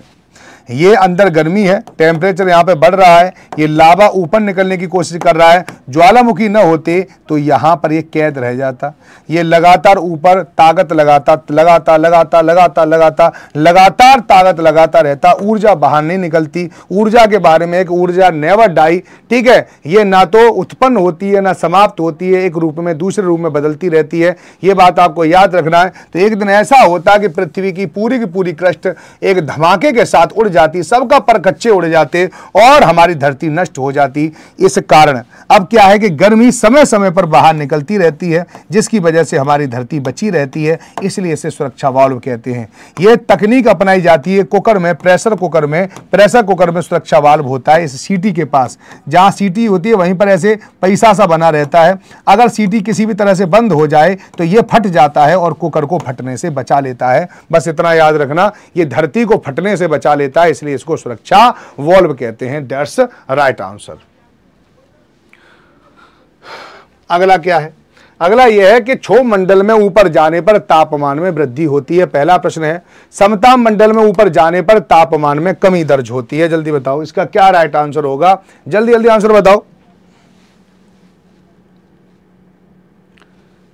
ये अंदर गर्मी है टेम्परेचर यहाँ पे बढ़ रहा है ये लावा ऊपर निकलने की कोशिश कर रहा है ज्वालामुखी न होते तो यहाँ पर ये कैद रह जाता ये लगातार ऊपर ताकत लगाता लगाता लगाता लगाता लगाता लगातार ताकत लगाता रहता ऊर्जा बाहर नहीं निकलती ऊर्जा के बारे में एक ऊर्जा नेवर डाई ठीक है ये ना तो उत्पन्न होती है ना समाप्त होती है एक रूप में दूसरे रूप में बदलती रहती है ये बात आपको याद रखना है तो एक दिन ऐसा होता कि पृथ्वी की पूरी की पूरी कृष्ट एक धमाके के साथ उड़ जाती सबका पर कच्चे उड़ जाते और हमारी धरती नष्ट हो जाती इस कारण अब क्या है कि गर्मी समय समय पर बाहर निकलती रहती है जिसकी वजह से हमारी धरती बची रहती है इसलिए इसे सुरक्षा वाल्व कहते हैं यह तकनीक अपनाई जाती है कुकर में प्रेशर कुकर में प्रेशर कुकर में सुरक्षा वाल्व होता है इस सीटी के पास जहाँ सीटी होती है वहीं पर ऐसे पैसा सा बना रहता है अगर सीटी किसी भी तरह से बंद हो जाए तो ये फट जाता है और कुकर को फटने से बचा लेता है बस इतना याद रखना ये धरती को फटने से बचा लेता है है इसलिए इसको सुरक्षा वॉल्व कहते हैं दैट्स राइट आंसर अगला क्या है अगला यह है कि छो मंडल में ऊपर जाने पर तापमान में वृद्धि होती है पहला प्रश्न है समता मंडल में ऊपर जाने पर तापमान में कमी दर्ज होती है जल्दी बताओ इसका क्या राइट आंसर होगा जल्दी जल्दी आंसर बताओ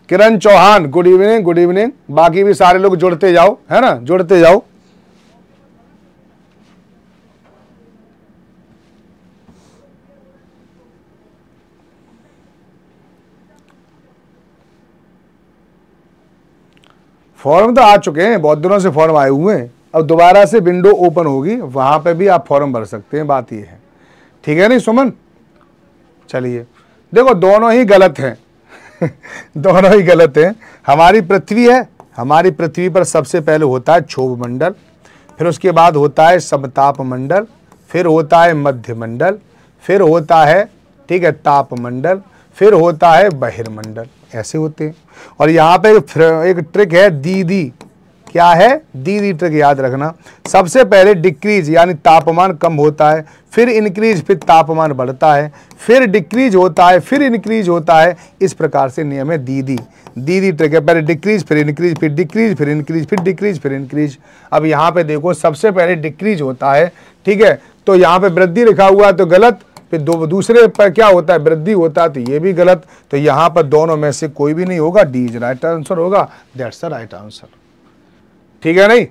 Kiran Chauhan good evening good evening बाकी भी सारे लोग जुड़ते जाओ है ना जुड़ते जाओ फॉर्म तो आ चुके हैं बहुत दिनों से फॉर्म आए हुए हैं अब दोबारा से विंडो ओपन होगी वहाँ पे भी आप फॉर्म भर सकते हैं बात ये है ठीक है नहीं सुमन चलिए देखो दोनों ही गलत हैं दोनों ही गलत हैं हमारी पृथ्वी है हमारी पृथ्वी पर सबसे पहले होता है क्षोभ मंडल फिर उसके बाद होता है समताप मंडल फिर होता है मध्य मंडल फिर होता है ठीक है तापमंडल फिर होता है बहिर्मंडल ऐसे होते हैं और यहाँ पे एक ट्रिक है दीदी क्या है दीदी ट्रिक याद रखना सबसे पहले डिक्रीज यानी तापमान कम होता है फिर इंक्रीज फिर तापमान बढ़ता है फिर डिक्रीज होता है फिर इंक्रीज होता है इस प्रकार से नियम है दीदी दीदी ट्रिक है पहले डिक्रीज फिर इंक्रीज फिर डिक्रीज फिर इंक्रीज फिर डिक्रीज फिर इंक्रीज अब यहाँ पे देखो सबसे पहले डिक्रीज होता है ठीक है तो यहाँ पे वृद्धि लिखा हुआ है तो गलत फिर दो दूसरे पर क्या होता है वृद्धि होता है तो ये भी गलत तो यहाँ पर दोनों में से कोई भी नहीं होगा डी इज राइट आंसर होगा दैट्स द राइट आंसर ठीक है नहीं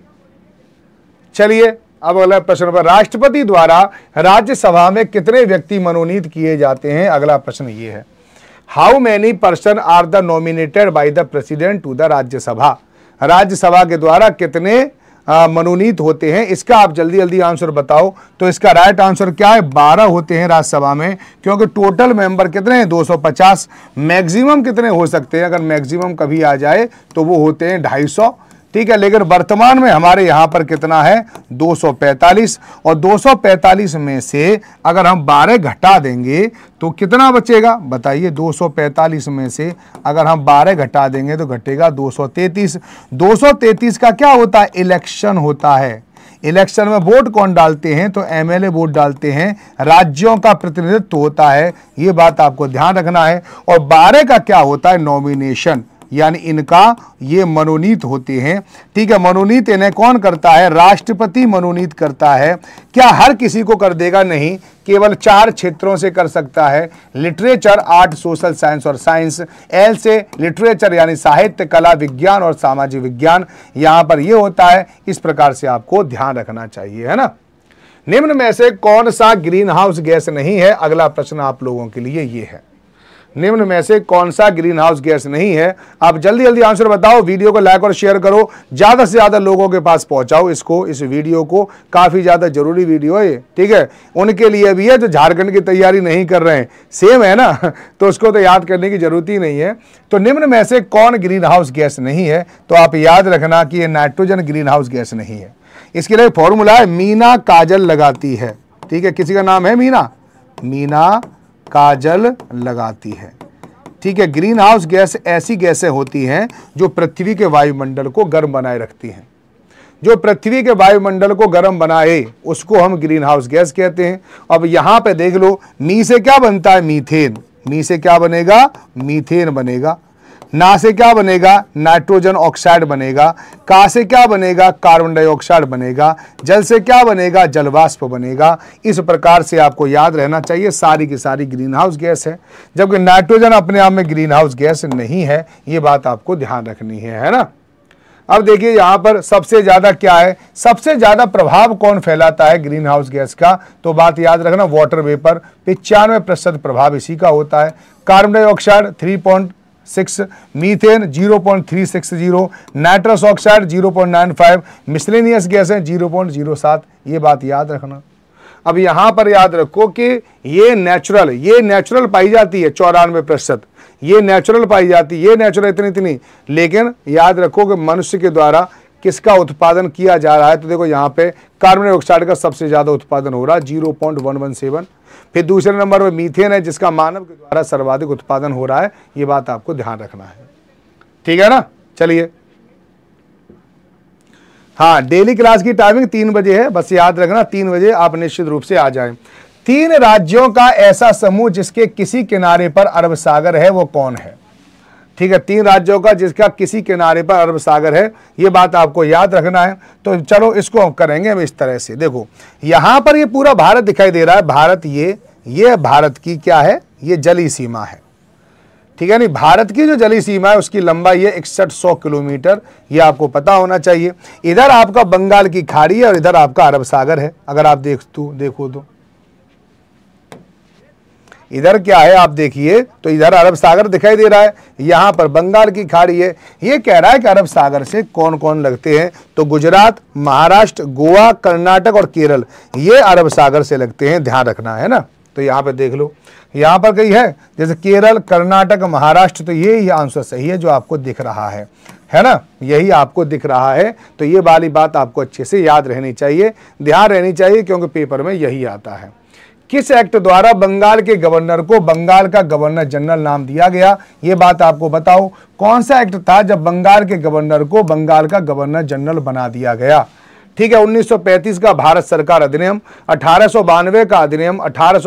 चलिए अब अगला प्रश्न पर राष्ट्रपति द्वारा राज्यसभा में कितने व्यक्ति मनोनीत किए जाते हैं अगला प्रश्न ये है how many person are the nominated by the president to the Rajya Sabha Rajya Sabha के द्वारा कितने मनोनीत होते हैं इसका आप जल्दी जल्दी आंसर बताओ तो इसका राइट आंसर क्या है बारह होते हैं राज्यसभा में क्योंकि टोटल मेंबर कितने हैं 250 मैक्सिमम कितने हो सकते हैं अगर मैक्सिमम कभी आ जाए तो वो होते हैं 250 ठीक है लेकिन वर्तमान में हमारे यहाँ पर कितना है 245 और 245 में से अगर हम 12 घटा देंगे तो कितना बचेगा बताइए 245 में से अगर हम 12 घटा देंगे तो घटेगा 233 233 का क्या होता है इलेक्शन होता है इलेक्शन में वोट कौन डालते हैं तो एमएलए वोट डालते हैं राज्यों का प्रतिनिधित्व होता है ये बात आपको ध्यान रखना है और बारह का क्या होता है नॉमिनेशन यानी इनका ये मनोनीत होते हैं ठीक है मनोनीत इन्हें कौन करता है राष्ट्रपति मनोनीत करता है क्या हर किसी को कर देगा नहीं केवल चार क्षेत्रों से कर सकता है लिटरेचर आर्ट सोशल साइंस और साइंस एल से लिटरेचर यानी साहित्य कला विज्ञान और सामाजिक विज्ञान यहाँ पर यह होता है इस प्रकार से आपको ध्यान रखना चाहिए है ना निम्न में से कौन सा ग्रीन हाउस गैस नहीं है अगला प्रश्न आप लोगों के लिए ये है निम्न में से कौन सा ग्रीन हाउस गैस नहीं है आप जल्दी जल्दी आंसर बताओ वीडियो को लाइक और शेयर करो ज़्यादा से ज़्यादा लोगों के पास पहुंचाओ इसको इस वीडियो को काफ़ी ज़्यादा ज़रूरी वीडियो है ठीक है उनके लिए भी है जो झारखंड की तैयारी नहीं कर रहे हैं सेम है ना तो उसको तो याद करने की ज़रूरत ही नहीं है तो निम्न में से कौन ग्रीन हाउस गैस नहीं है तो आप याद रखना कि यह नाइट्रोजन ग्रीन हाउस गैस नहीं है इसके लिए फॉर्मूला है मीना काजल लगाती है ठीक है किसी का नाम है मीना मीना काजल लगाती है ठीक है ग्रीन हाउस गैस ऐसी गैसें होती हैं जो पृथ्वी के वायुमंडल को गर्म बनाए रखती हैं जो पृथ्वी के वायुमंडल को गर्म बनाए उसको हम ग्रीन हाउस गैस कहते हैं अब यहां पे देख लो मी से क्या बनता है मीथेन मी से क्या बनेगा मीथेन बनेगा ना से क्या बनेगा नाइट्रोजन ऑक्साइड बनेगा का से क्या बनेगा कार्बन डाइऑक्साइड बनेगा जल से क्या बनेगा जलवाष्प बनेगा इस प्रकार से आपको याद रहना चाहिए सारी की सारी ग्रीन हाउस गैस है जबकि नाइट्रोजन अपने आप में ग्रीन हाउस गैस नहीं है ये बात आपको ध्यान रखनी है है ना अब देखिए यहाँ पर सबसे ज़्यादा क्या है सबसे ज़्यादा प्रभाव कौन फैलाता है ग्रीन हाउस गैस का तो बात याद रखना वाटर वेपर पिचानवे प्रतिशत प्रभाव इसी का होता है carbon dioxide three point six methane zero point three six zero nitrous oxide zero point nine five miscellaneous gas है जीरो पॉइंट जीरो सात ये बात याद रखना अब यहाँ पर याद रखो कि ये नेचुरल ये नेचुरल पाई जाती है चौरानवे प्रतिशत ये नेचुरल पाई जाती है ये नेचुरल इतनी इतनी लेकिन याद रखो कि मनुष्य के द्वारा किसका उत्पादन किया जा रहा है तो देखो यहाँ पे कार्बन डाइऑक्साइड का सबसे ज़्यादा उत्पादन हो रहा है zero point one one seven फिर दूसरे नंबर पर मीथेन है जिसका मानव के द्वारा सर्वाधिक उत्पादन हो रहा है ये बात आपको ध्यान रखना है ठीक है ना चलिए हाँ डेली क्लास की टाइमिंग तीन बजे है बस याद रखना तीन बजे आप निश्चित रूप से आ जाए तीन राज्यों का ऐसा समूह जिसके किसी किनारे पर अरब सागर है वो कौन है ठीक है तीन राज्यों का जिसका किसी किनारे पर अरब सागर है ये बात आपको याद रखना है तो चलो इसको हम करेंगे हम इस तरह से देखो यहाँ पर ये पूरा भारत दिखाई दे रहा है भारत ये ये भारत की क्या है ये जली सीमा है ठीक है नहीं भारत की जो जली सीमा है उसकी लंबाई है इकसठ सौ किलोमीटर ये आपको पता होना चाहिए इधर आपका बंगाल की खाड़ी है और इधर आपका अरब सागर है अगर आप देख देखो तो इधर क्या है आप देखिए तो इधर अरब सागर दिखाई दे रहा है यहाँ पर बंगाल की खाड़ी है ये कह रहा है कि अरब सागर से कौन कौन लगते हैं तो गुजरात महाराष्ट्र गोवा कर्नाटक और केरल ये अरब सागर से लगते हैं ध्यान रखना है ना तो यहाँ पर देख लो यहाँ पर कही है जैसे केरल कर्नाटक महाराष्ट्र तो ये ही आंसर सही है जो आपको दिख रहा है है ना यही आपको दिख रहा है तो ये वाली बात आपको अच्छे से याद रहनी चाहिए ध्यान रहनी चाहिए क्योंकि पेपर में यही आता है किस एक्ट द्वारा बंगाल के गवर्नर को बंगाल का गवर्नर जनरल नाम दिया गया ये बात आपको बताओ कौन सा एक्ट था जब बंगाल के गवर्नर को बंगाल का गवर्नर जनरल बना दिया गया ठीक है 1935 का भारत सरकार अधिनियम अठारह का अधिनियम अठारह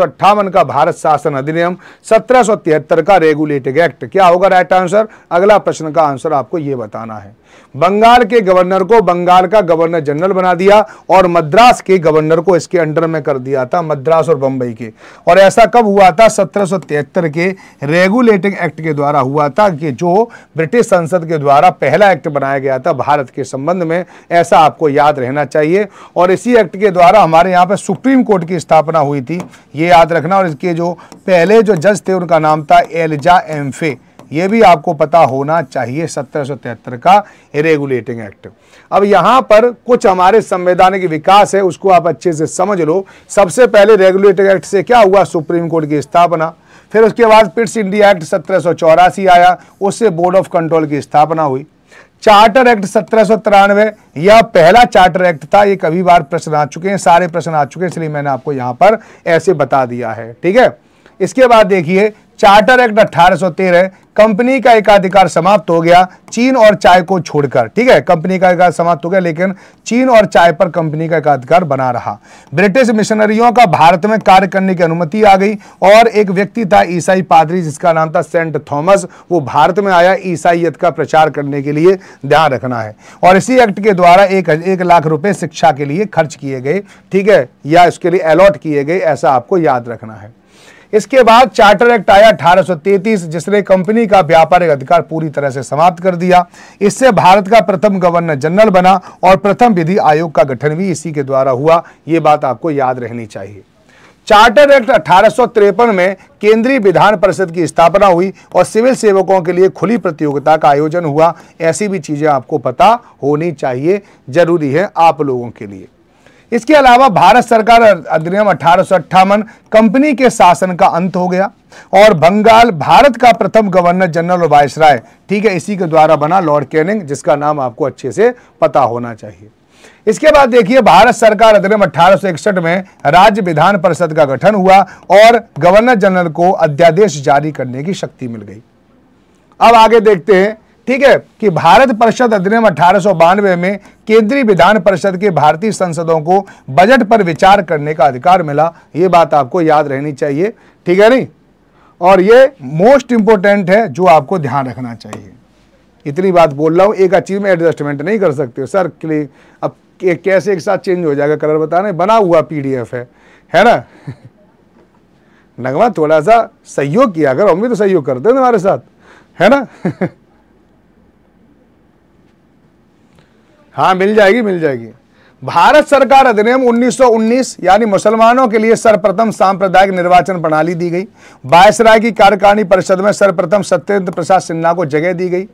का भारत शासन अधिनियम सत्रह का रेगुलेटिंग एक्ट क्या होगा राइट आंसर अगला प्रश्न का आंसर आपको ये बताना है बंगाल के गवर्नर को बंगाल का गवर्नर जनरल बना दिया और मद्रास के गवर्नर को इसके अंडर में कर दिया था मद्रास और बंबई के और ऐसा कब हुआ था सत्रह के रेगुलेटिंग एक्ट के द्वारा हुआ था कि जो ब्रिटिश संसद के द्वारा पहला एक्ट बनाया गया था भारत के संबंध में ऐसा आपको याद रहना चाहिए और इसी एक्ट के द्वारा हमारे यहाँ पर सुप्रीम कोर्ट की स्थापना हुई थी ये याद रखना और इसके जो पहले जो जज थे उनका नाम था एलजा एम्फे ये भी आपको पता होना चाहिए सत्रह सौ तिहत्तर का रेगुलेटिंग एक्ट अब यहां पर कुछ हमारे संवैधानिक विकास है उसको आप अच्छे से समझ लो सबसे पहले रेगुलेटिंग एक्ट से क्या हुआ सुप्रीम कोर्ट की स्थापना फिर उसके बाद पिट्स इंडिया एक्ट सत्रह आया उससे बोर्ड ऑफ कंट्रोल की स्थापना हुई चार्टर एक्ट सत्रह यह पहला चार्टर एक्ट था ये कभी बार प्रश्न आ चुके हैं सारे प्रश्न आ चुके हैं इसलिए मैंने आपको यहां पर ऐसे बता दिया है ठीक है इसके बाद देखिए चार्टर एक्ट तेरह कंपनी का एकाधिकार समाप्त हो गया चीन और चाय को छोड़कर ठीक है कंपनी का एकाधिकार समाप्त हो गया लेकिन चीन और चाय पर कंपनी का एकाधिकार बना रहा ब्रिटिश मिशनरियों का भारत में कार्य करने की अनुमति आ गई और एक व्यक्ति था ईसाई पादरी जिसका नाम था सेंट थॉमस वो भारत में आया ईसाईयत का प्रचार करने के लिए ध्यान रखना है और इसी एक्ट के द्वारा एक, एक लाख रुपए शिक्षा के लिए खर्च किए गए ठीक है या इसके लिए अलॉट किए गए ऐसा आपको याद रखना है इसके बाद चार्टर एक्ट आया 1833 जिसने कंपनी का व्यापारिक अधिकार पूरी तरह से समाप्त कर दिया इससे भारत का प्रथम गवर्नर जनरल बना और प्रथम विधि आयोग का गठन भी इसी के द्वारा हुआ ये बात आपको याद रहनी चाहिए चार्टर एक्ट अठारह में केंद्रीय विधान परिषद की स्थापना हुई और सिविल सेवकों के लिए खुली प्रतियोगिता का आयोजन हुआ ऐसी भी चीज़ें आपको पता होनी चाहिए जरूरी है आप लोगों के लिए इसके अलावा भारत सरकार अधिनियम अठारह कंपनी के शासन का अंत हो गया और बंगाल भारत का प्रथम गवर्नर जनरल और वायसराय ठीक है इसी के द्वारा बना लॉर्ड कैनिंग जिसका नाम आपको अच्छे से पता होना चाहिए इसके बाद देखिए भारत सरकार अधिनियम अठारह में राज्य विधान परिषद का गठन हुआ और गवर्नर जनरल को अध्यादेश जारी करने की शक्ति मिल गई अब आगे देखते हैं ठीक है कि भारत परिषद अधिनियम अठारह में केंद्रीय विधान परिषद के भारतीय संसदों को बजट पर विचार करने का अधिकार मिला ये बात आपको याद रहनी चाहिए ठीक है नहीं और ये मोस्ट इंपॉर्टेंट है जो आपको ध्यान रखना चाहिए इतनी बात बोल रहा हूँ एक अच्छी में एडजस्टमेंट नहीं कर सकते हो सर क्ली अब कैसे एक साथ चेंज हो जाएगा कलर बताने बना हुआ पीडीएफ है है ना नगवा थोड़ा सा सहयोग किया अगर हम भी तो सहयोग करते हैं तुम्हारे साथ है ना हाँ मिल जाएगी मिल जाएगी भारत सरकार अधिनियम 1919 यानी मुसलमानों के लिए सर्वप्रथम सांप्रदायिक निर्वाचन प्रणाली दी गई बायसराय की कार्यकारिणी परिषद में सर्वप्रथम सत्येंद्र प्रसाद सिन्हा को जगह दी गई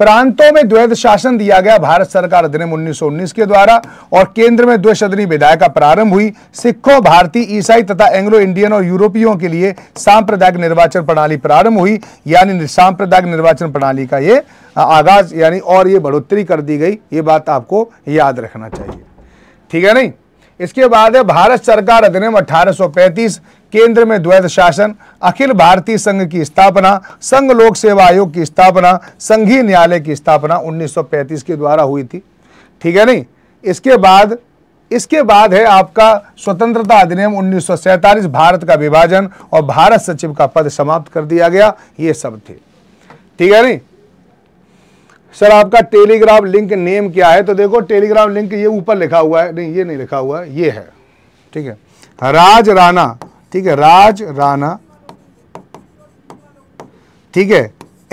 प्रांतों में द्वैध शासन दिया गया भारत सरकार अधिनियम 1919 के द्वारा और केंद्र में द्विशदनी विधायक का प्रारंभ हुई सिखों भारतीय ईसाई तथा एंग्लो इंडियन और यूरोपियों के लिए सांप्रदायिक निर्वाचन प्रणाली प्रारंभ हुई यानी सांप्रदायिक निर्वाचन प्रणाली का ये आगाज यानी और ये बढ़ोतरी कर दी गई ये बात आपको याद रखना चाहिए ठीक है नहीं इसके बाद है भारत सरकार अधिनियम 1835 केंद्र में द्वैध शासन अखिल भारतीय संघ की स्थापना संघ लोक सेवा आयोग की स्थापना संघीय न्यायालय की स्थापना 1935 के द्वारा हुई थी ठीक है नहीं इसके बाद इसके बाद है आपका स्वतंत्रता अधिनियम उन्नीस भारत का विभाजन और भारत सचिव का पद समाप्त कर दिया गया ये सब थे ठीक है नहीं सर आपका टेलीग्राम लिंक नेम क्या है तो देखो टेलीग्राम लिंक ये ऊपर लिखा हुआ है नहीं ये नहीं लिखा हुआ है ये है ठीक है राज राणा ठीक है राज राणा ठीक है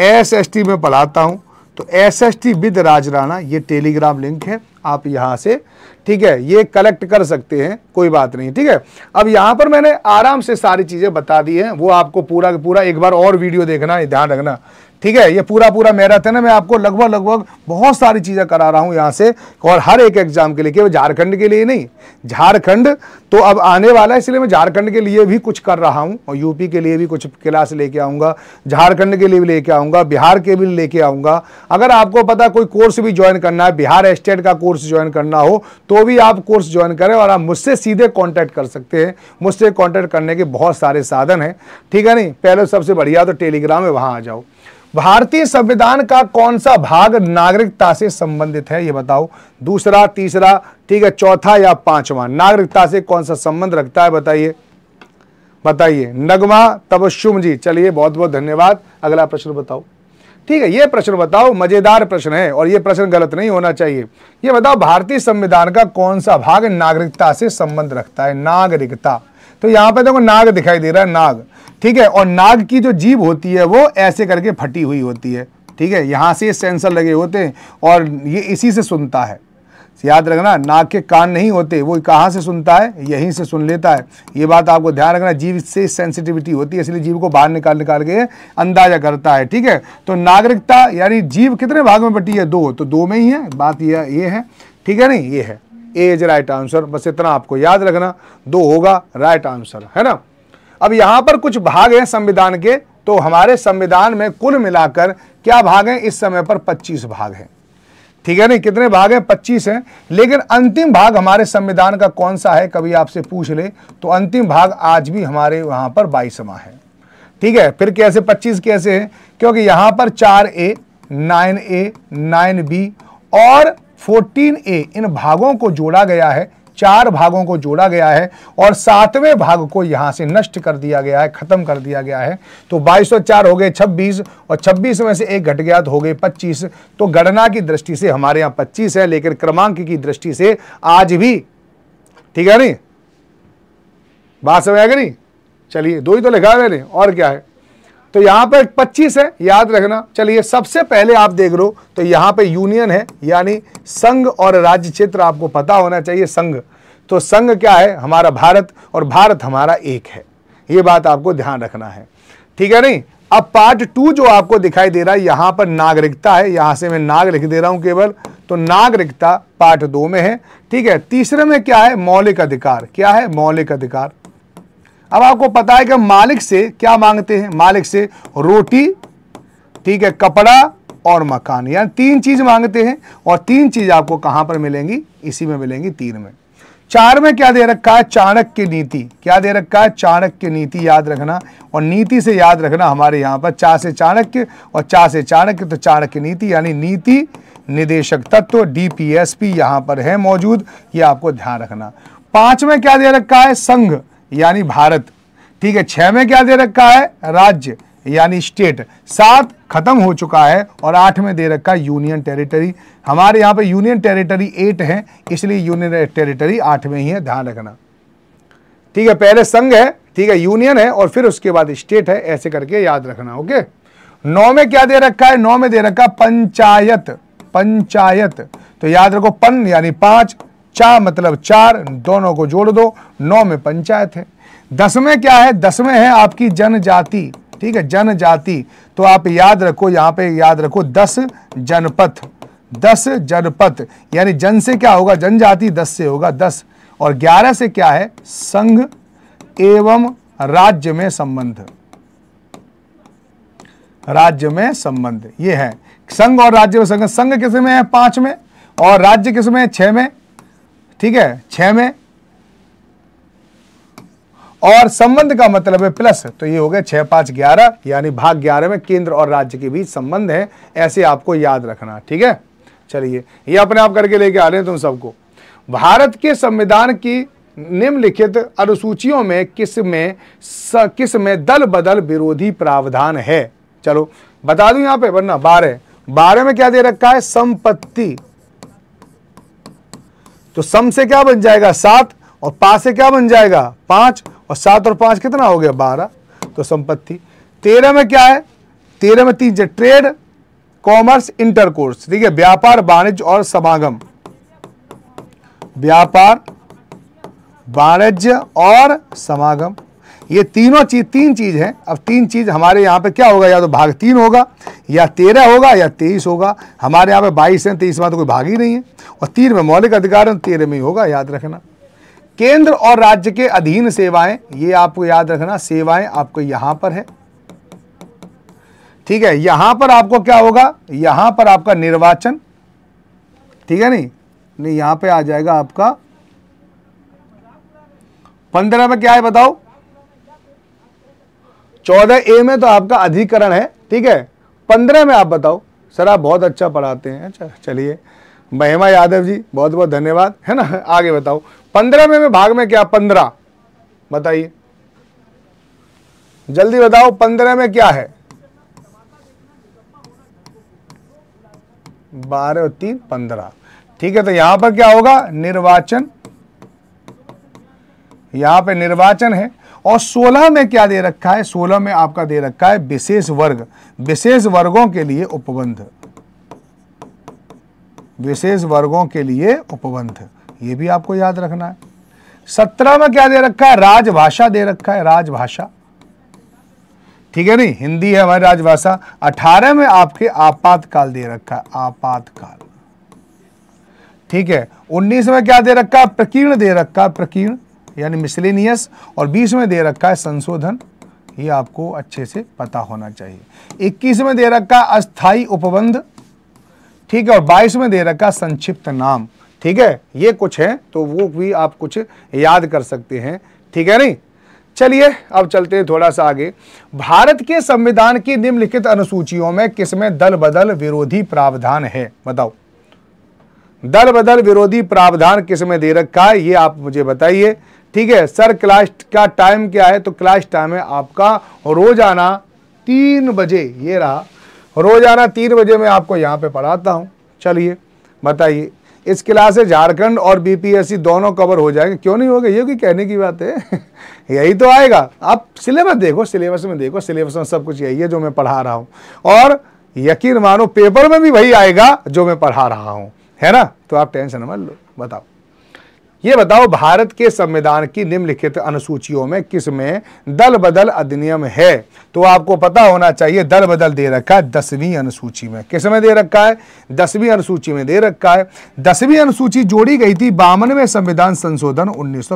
एस एस टी में पढ़ाता हूं तो S S T with Raj Rana ये टेलीग्राम लिंक है आप यहां से ठीक है ये कलेक्ट कर सकते हैं कोई बात नहीं ठीक है अब यहां पर मैंने आराम से सारी चीज़ें बता दी हैं वो आपको पूरा पूरा एक बार और वीडियो देखना ध्यान रखना ठीक है ये पूरा पूरा मैराथन है मैं आपको लगभग लगभग बहुत सारी चीज़ें करा रहा हूं यहाँ से और हर एक एग्जाम के लिए केवल झारखंड के लिए नहीं झारखंड तो अब आने वाला है इसलिए मैं झारखंड के लिए भी कुछ कर रहा हूँ और यूपी के लिए भी कुछ क्लास लेके आऊँगा झारखंड के लिए भी लेके आऊँगा बिहार के भी लेके आऊँगा अगर आपको पता कोई कोर्स भी ज्वाइन करना है बिहार स्टेट का कोर्स ज्वाइन करना हो तो तो भी आप कोर्स ज्वाइन करें और आप मुझसे सीधे कांटेक्ट कर सकते हैं मुझसे कांटेक्ट करने के बहुत सारे साधन हैं ठीक है नहीं पहले तो सबसे बढ़िया तो टेलीग्राम है वहां आ जाओ भारतीय संविधान का कौन सा भाग नागरिकता से संबंधित है ये बताओ दूसरा तीसरा ठीक है चौथा या पांचवा नागरिकता से कौन सा संबंध रखता है बताइए बताइए नगमा तबस्सुम जी चलिए बहुत बहुत धन्यवाद अगला प्रश्न बताओ ठीक है ये प्रश्न बताओ मजेदार प्रश्न है और ये प्रश्न गलत नहीं होना चाहिए ये बताओ भारतीय संविधान का कौन सा भाग नागरिकता से संबंध रखता है नागरिकता तो यहाँ पे देखो नाग दिखाई दे रहा है नाग ठीक है और नाग की जो जीभ होती है वो ऐसे करके फटी हुई होती है ठीक है यहाँ से सेंसर लगे होते हैं और ये इसी से सुनता है याद रखना नाक के कान नहीं होते वो कहाँ से सुनता है यहीं से सुन लेता है ये बात आपको ध्यान रखना जीव से सेंसिटिविटी होती है इसलिए जीव को बाहर निकाल निकाल के अंदाजा करता है ठीक है तो नागरिकता यानी जीव कितने भाग में बटी है दो तो दो में ही है बात यह ये है ठीक है नहीं ये है ए इज राइट आंसर बस इतना आपको याद रखना दो होगा राइट आंसर है ना अब यहाँ पर कुछ भाग हैं संविधान के तो हमारे संविधान में कुल मिलाकर क्या भाग हैं इस समय पर 25 भाग हैं ठीक है ना कितने भाग हैं पच्चीस हैं लेकिन अंतिम भाग हमारे संविधान का कौन सा है कभी आपसे पूछ ले तो अंतिम भाग आज भी हमारे वहां पर बाईसवा है ठीक है फिर कैसे पच्चीस कैसे है क्योंकि यहां पर चार A nine A nine B और फोर्टीन ए इन भागों को जोड़ा गया है चार भागों को जोड़ा गया है और सातवें भाग को यहाँ से नष्ट कर दिया गया है खत्म कर दिया गया है तो बाईस चार हो गए छब्बीस और छब्बीस में से एक घट गया तो हो गए पच्चीस तो गणना की दृष्टि से हमारे यहाँ पच्चीस है लेकिन क्रमांक की दृष्टि से आज भी ठीक है नहीं बात समझ आएगा नहीं चलिए दो ही तो लिखा है मैंने और क्या है तो यहाँ पर 25 है याद रखना चलिए सबसे पहले आप देख लो तो यहां पे यूनियन है यानी संघ और राज्य क्षेत्र आपको पता होना चाहिए संघ तो संघ क्या है हमारा भारत और भारत हमारा एक है ये बात आपको ध्यान रखना है ठीक है नहीं अब पार्ट टू जो आपको दिखाई दे रहा है यहां पर नागरिकता है यहां से मैं नाग लिख दे रहा हूं केवल तो नागरिकता पार्ट दो में है ठीक है तीसरे में क्या है मौलिक अधिकार क्या है मौलिक अधिकार अब आपको पता है कि मालिक से क्या मांगते हैं मालिक से रोटी ठीक है कपड़ा और मकान यानी तीन चीज मांगते हैं और तीन चीज आपको कहां पर मिलेंगी इसी में मिलेंगी तीन में चार में क्या दे रखा है चाणक्य नीति क्या दे रखा है चाणक्य नीति याद रखना और नीति से याद रखना हमारे यहां पर चा से चाणक्य और चा से चाणक्य तो चाणक्य नीति यानी नीति निदेशक तत्व डीपीएसपी यहां पर है मौजूद ये आपको ध्यान रखना पांच में क्या दे रखा है संघ यानी भारत ठीक है छह में क्या दे रखा है राज्य यानी स्टेट सात खत्म हो चुका है और आठ में दे रखा है यूनियन टेरिटरी हमारे यहां पे यूनियन टेरिटरी एट है इसलिए यूनियन टेरिटरी आठ में ही है ध्यान रखना ठीक है पहले संघ है ठीक है यूनियन है और फिर उसके बाद स्टेट है ऐसे करके याद रखना ओके नौ में क्या दे रखा है नौ में दे रखा पंचायत पंचायत तो याद रखो पन यानी पांच चा मतलब चार दोनों को जोड़ दो नौ में पंचायत है दस में क्या है दस में है आपकी जनजाति ठीक है जनजाति तो आप याद रखो यहाँ पे याद रखो दस जनपथ दस जनपथ यानी जन से क्या होगा जनजाति दस से होगा दस और ग्यारह से क्या है संघ एवं राज्य में संबंध राज्य में संबंध ये है संघ और राज्य में संघ संघ किस में है पांच में और राज्य किस में है छह में ठीक है छह में और संबंध का मतलब है प्लस तो ये हो गया छह पांच ग्यारह यानी भाग ग्यारह में केंद्र और राज्य के बीच संबंध है ऐसे आपको याद रखना ठीक है चलिए ये अपने आप करके लेके आ रहे हैं तुम सबको भारत के संविधान की निम्नलिखित अनुसूचियों में किस में स, किस में दल बदल विरोधी प्रावधान है चलो बता दू यहां पर वरना बारह बारह में क्या दे रखा है संपत्ति तो सम से क्या बन जाएगा सात और पांच से क्या बन जाएगा पांच और सात और पांच कितना हो गया बारह तो संपत्ति तेरह में क्या है तेरह में तीन ट्रेड कॉमर्स इंटरकोर्स ठीक है व्यापार वाणिज्य और समागम व्यापार वाणिज्य और समागम ये तीनों चीज तीन चीज है अब तीन चीज हमारे यहाँ पे क्या होगा या तो भाग तीन होगा या तेरह होगा या तेईस होगा हमारे यहाँ पे बाईस है तेईस में तो कोई भाग ही नहीं है और तीन में मौलिक अधिकार है तेरह में ही होगा याद रखना केंद्र और राज्य के अधीन सेवाएं ये आपको याद रखना सेवाएं आपको यहां पर है ठीक है यहां पर आपको क्या होगा यहां पर आपका निर्वाचन ठीक है नहीं नहीं यहां पे आ जाएगा आपका पंद्रह में क्या है बताओ चौदह ए में तो आपका अधिकरण है ठीक है पंद्रह में आप बताओ सर आप बहुत अच्छा पढ़ाते हैं अच्छा चलिए महिमा यादव जी बहुत बहुत धन्यवाद है ना आगे बताओ पंद्रह में, में भाग में क्या पंद्रह बताइए जल्दी बताओ पंद्रह में क्या है बारह और तीन पंद्रह ठीक है तो यहां पर क्या होगा निर्वाचन यहां पे निर्वाचन है और 16 में क्या दे रखा है 16 में आपका दे रखा है विशेष वर्ग विशेष वर्गों के लिए उपबंध विशेष वर्गों के लिए उपबंध ये भी आपको याद रखना है सत्रह में क्या दे रखा है राजभाषा दे रखा है राजभाषा ठीक है नहीं हिंदी है हमारी राजभाषा अठारह में आपके आपातकाल दे रखा है आपातकाल ठीक है उन्नीस में क्या दे रखा है प्रकीर्ण दे रखा है प्रकीर्ण यानी मिसलेनियस और बीस में दे रखा है संशोधन ये आपको अच्छे से पता होना चाहिए इक्कीस में दे रखा अस्थाई उपबंध ठीक है और बाईस में दे रखा संक्षिप्त नाम ठीक है ये कुछ है तो वो भी आप कुछ याद कर सकते हैं ठीक है नहीं चलिए अब चलते हैं थोड़ा सा आगे भारत के संविधान की निम्नलिखित अनुसूचियों में किसमें दल बदल विरोधी प्रावधान है बताओ दल बदल विरोधी प्रावधान किसमें दे रखा है ये आप मुझे बताइए ठीक है सर क्लास का टाइम क्या है तो क्लास टाइम है आपका रोजाना तीन बजे ये रहा रोजाना तीन बजे मैं आपको यहाँ पे पढ़ाता हूँ चलिए बताइए इस क्लास से झारखंड और बीपीएससी दोनों कवर हो जाएंगे क्यों नहीं होगा ये कोई कहने की बात है यही तो आएगा आप सिलेबस देखो सिलेबस में देखो सिलेबस में सब कुछ यही है जो मैं पढ़ा रहा हूँ और यकीन मानो पेपर में भी वही आएगा जो मैं पढ़ा रहा हूँ है ना तो आप टेंशन मत लो बताओ ये बताओ भारत के संविधान की निम्नलिखित अनुसूचियों में किस में दल बदल अधिनियम है तो आपको पता होना चाहिए दल बदल दे रखा है दसवीं अनुसूची में किस में दे रखा है दसवीं अनुसूची में दे रखा है दसवीं अनुसूची जोड़ी गई थी बावनवे संविधान संशोधन उन्नीस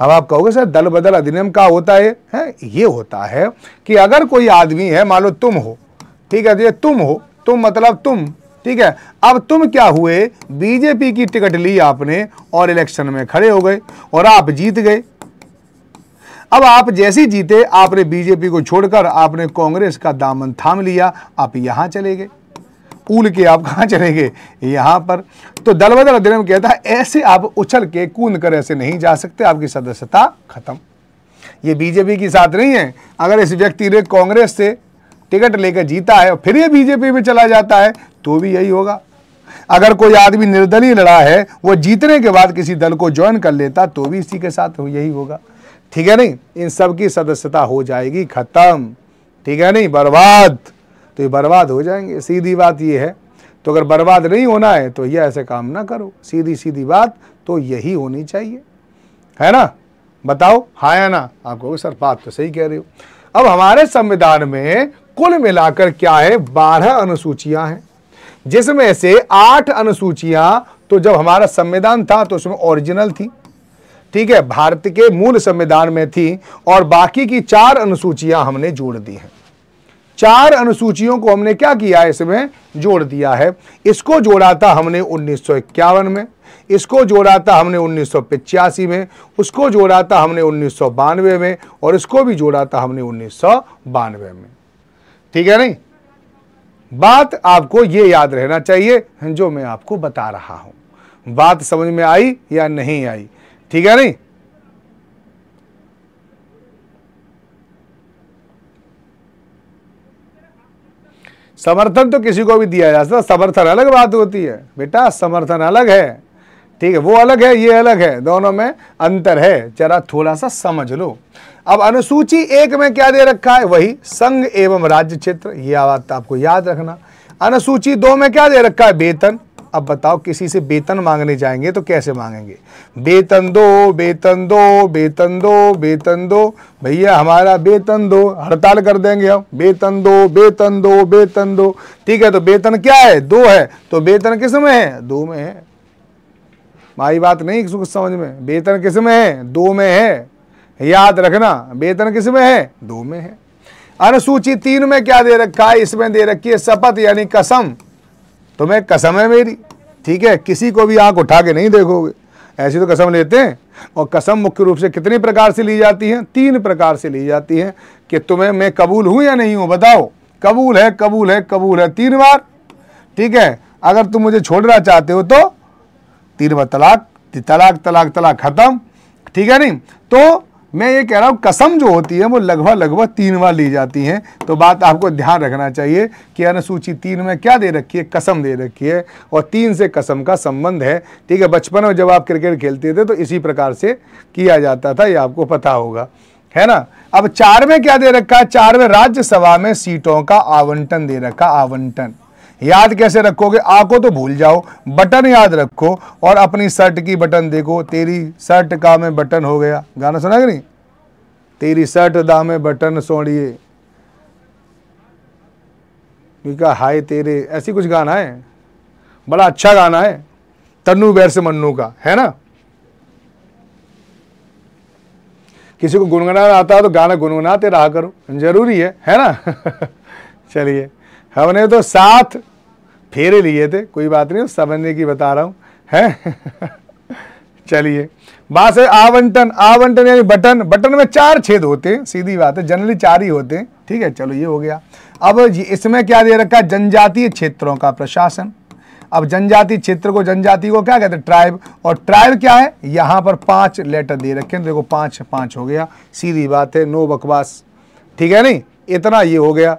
अब आप कहोगे सर दल बदल अधिनियम का होता है, है ये होता है कि अगर कोई आदमी है मान लो तुम हो ठीक है तो तुम हो तुम मतलब तुम ठीक है अब तुम क्या हुए बीजेपी की टिकट ली आपने और इलेक्शन में खड़े हो गए और आप जीत गए अब आप जैसे ही जीते आपने बीजेपी को छोड़कर आपने कांग्रेस का दामन थाम लिया आप यहां चले गए उल के आप कहां चले गए यहां पर तो दल बदल अधिनियम कहता है ऐसे आप उछल के कूद कर ऐसे नहीं जा सकते आपकी सदस्यता खत्म ये बीजेपी के साथ नहीं है अगर इस व्यक्ति ने कांग्रेस से टिकट लेकर जीता है और फिर ये बीजेपी में चला जाता है तो भी यही होगा अगर कोई आदमी निर्दलीय लड़ा है वो जीतने के बाद किसी दल को ज्वाइन कर लेता तो भी इसी के साथ यही होगा ठीक है नहीं इन सब की सदस्यता हो जाएगी खत्म ठीक है नहीं बर्बाद तो ये बर्बाद हो जाएंगे सीधी बात ये है तो अगर बर्बाद नहीं होना है तो ये ऐसे काम ना करो सीधी सीधी बात तो यही होनी चाहिए है ना बताओ हा या ना आपको सर बात तो सही कह रहे हो अब हमारे संविधान में कुल मिलाकर क्या है बारह अनुसूचियां हैं जिसमें से आठ अनुसूचियां तो जब हमारा संविधान था तो उसमें ओरिजिनल थी ठीक है भारत के मूल संविधान में थी और बाकी की चार अनुसूचियां हमने जोड़ दी हैं चार अनुसूचियों को हमने क्या किया इसमें जोड़ दिया है इसको जोड़ा था हमने उन्नीस में इसको जोड़ा था हमने उन्नीस में उसको जोड़ा था हमने उन्नीस में और इसको भी जोड़ा था हमने उन्नीस में ठीक है नहीं बात आपको ये याद रहना चाहिए जो मैं आपको बता रहा हूं बात समझ में आई या नहीं आई ठीक है नहीं समर्थन तो किसी को भी दिया जा सकता समर्थन अलग बात होती है बेटा समर्थन अलग है ठीक है वो अलग है ये अलग है दोनों में अंतर है जरा थोड़ा सा समझ लो अब अनुसूची एक में क्या दे रखा है वही संघ एवं राज्य क्षेत्र ये बात आपको याद रखना अनुसूची दो में क्या दे रखा है वेतन अब बताओ किसी से वेतन मांगने जाएंगे तो कैसे मांगेंगे वेतन दो वेतन दो वेतन दो वेतन दो भैया हमारा वेतन दो हड़ताल कर देंगे हम वेतन दो वेतन दो वेतन दो ठीक है तो वेतन क्या है दो है तो वेतन किस में है दो में है मारी बात नहीं कुछ समझ में वेतन किस में है दो में है याद रखना वेतन किस में है दो में है अनुसूची तीन में क्या दे रखा है इसमें दे रखी है शपथ यानी कसम तुम्हें तो कसम है मेरी ठीक है किसी को भी आंख उठा के नहीं देखोगे ऐसी तो कसम लेते हैं और कसम मुख्य रूप से कितने प्रकार से ली जाती है तीन प्रकार से ली जाती है कि तुम्हें मैं कबूल हूँ या नहीं हूँ बताओ कबूल है कबूल है कबूल है तीन बार ठीक है अगर तुम मुझे छोड़ना चाहते हो तो तीन बार तलाक तलाक तलाक तलाक ख़त्म ठीक है नहीं तो मैं ये कह रहा हूँ कसम जो होती है वो लगभग लगभग तीन बार ली जाती हैं तो बात आपको ध्यान रखना चाहिए कि अनुसूची तीन में क्या दे रखी है कसम दे रखी है और तीन से कसम का संबंध है ठीक है बचपन में जब आप क्रिकेट खेलते थे तो इसी प्रकार से किया जाता था ये आपको पता होगा है ना अब चार में क्या दे रखा है चार में राज्यसभा में सीटों का आवंटन दे रखा आवंटन याद कैसे रखोगे आ को तो भूल जाओ बटन याद रखो और अपनी शर्ट की बटन देखो तेरी शर्ट का में बटन हो गया गाना सुना कि नहीं तेरी शर्ट दा में बटन सोड़िए हाय तेरे ऐसी कुछ गाना है बड़ा अच्छा गाना है तनु बैर से मन्नू का है ना किसी को गुनगुना आता है तो गाना गुनगुनाते रहा करो जरूरी है है ना चलिए हमने तो साथ फेरे लिए थे कोई बात नहीं समझने की बता रहा हूँ है चलिए बात है आवंटन आवंटन यानी बटन बटन में चार छेद होते हैं सीधी बात है जनरली चार ही होते हैं ठीक है चलो ये हो गया अब इसमें क्या दे रखा है जनजातीय क्षेत्रों का प्रशासन अब जनजाति क्षेत्र को जनजाति को क्या कहते हैं ट्राइब और ट्राइब क्या है यहाँ पर पांच लेटर दे रखे हैं देखो पांच पांच हो गया सीधी बात है नो बकवास ठीक है नहीं इतना ये हो गया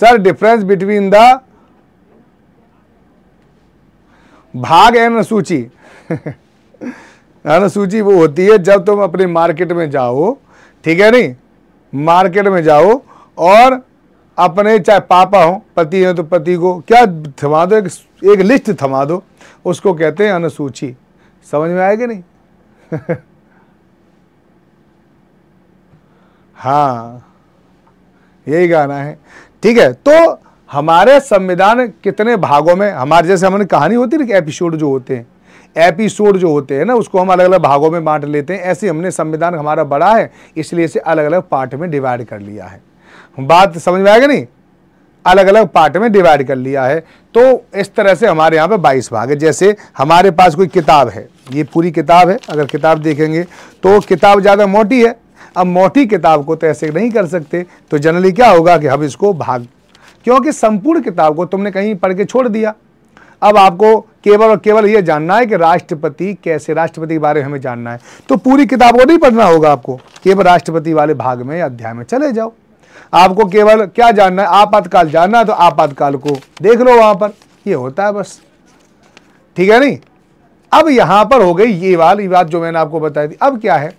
सर डिफरेंस बिटवीन द भाग एन अनुसूची अनुसूची वो होती है जब तुम अपने मार्केट में जाओ ठीक है नहीं मार्केट में जाओ और अपने चाहे पापा हो पति हो तो पति को क्या थमा दो एक, एक लिस्ट थमा दो उसको कहते हैं अनुसूची समझ में आएगी नहीं हाँ यही गाना है ठीक है तो हमारे संविधान कितने भागों में हमारे जैसे हमारी कहानी होती है ना एपिसोड जो होते हैं एपिसोड जो होते हैं ना उसको हम अलग अलग भागों में बांट लेते हैं ऐसे हमने संविधान हमारा बड़ा है इसलिए इसे अलग अलग पार्ट में डिवाइड कर लिया है बात समझ में आएगा नहीं अलग अलग पार्ट में डिवाइड कर लिया है तो इस तरह से हमारे यहाँ पे बाईस भाग है जैसे हमारे पास कोई किताब है ये पूरी किताब है अगर किताब देखेंगे तो किताब ज़्यादा मोटी है अब मोटी किताब को तो ऐसे नहीं कर सकते तो जनरली क्या होगा कि हम इसको भाग क्योंकि संपूर्ण किताब को तुमने कहीं पढ़ के छोड़ दिया अब आपको केवल और केवल यह जानना है कि राष्ट्रपति कैसे राष्ट्रपति के बारे में हमें जानना है तो पूरी किताब को नहीं पढ़ना होगा आपको केवल राष्ट्रपति वाले भाग में अध्याय में चले जाओ आपको केवल क्या जानना है आपातकाल जानना है तो आपातकाल को देख लो वहां पर ये होता है बस ठीक है नहीं अब यहां पर हो गई ये बात ये बात जो मैंने आपको बताई थी अब क्या है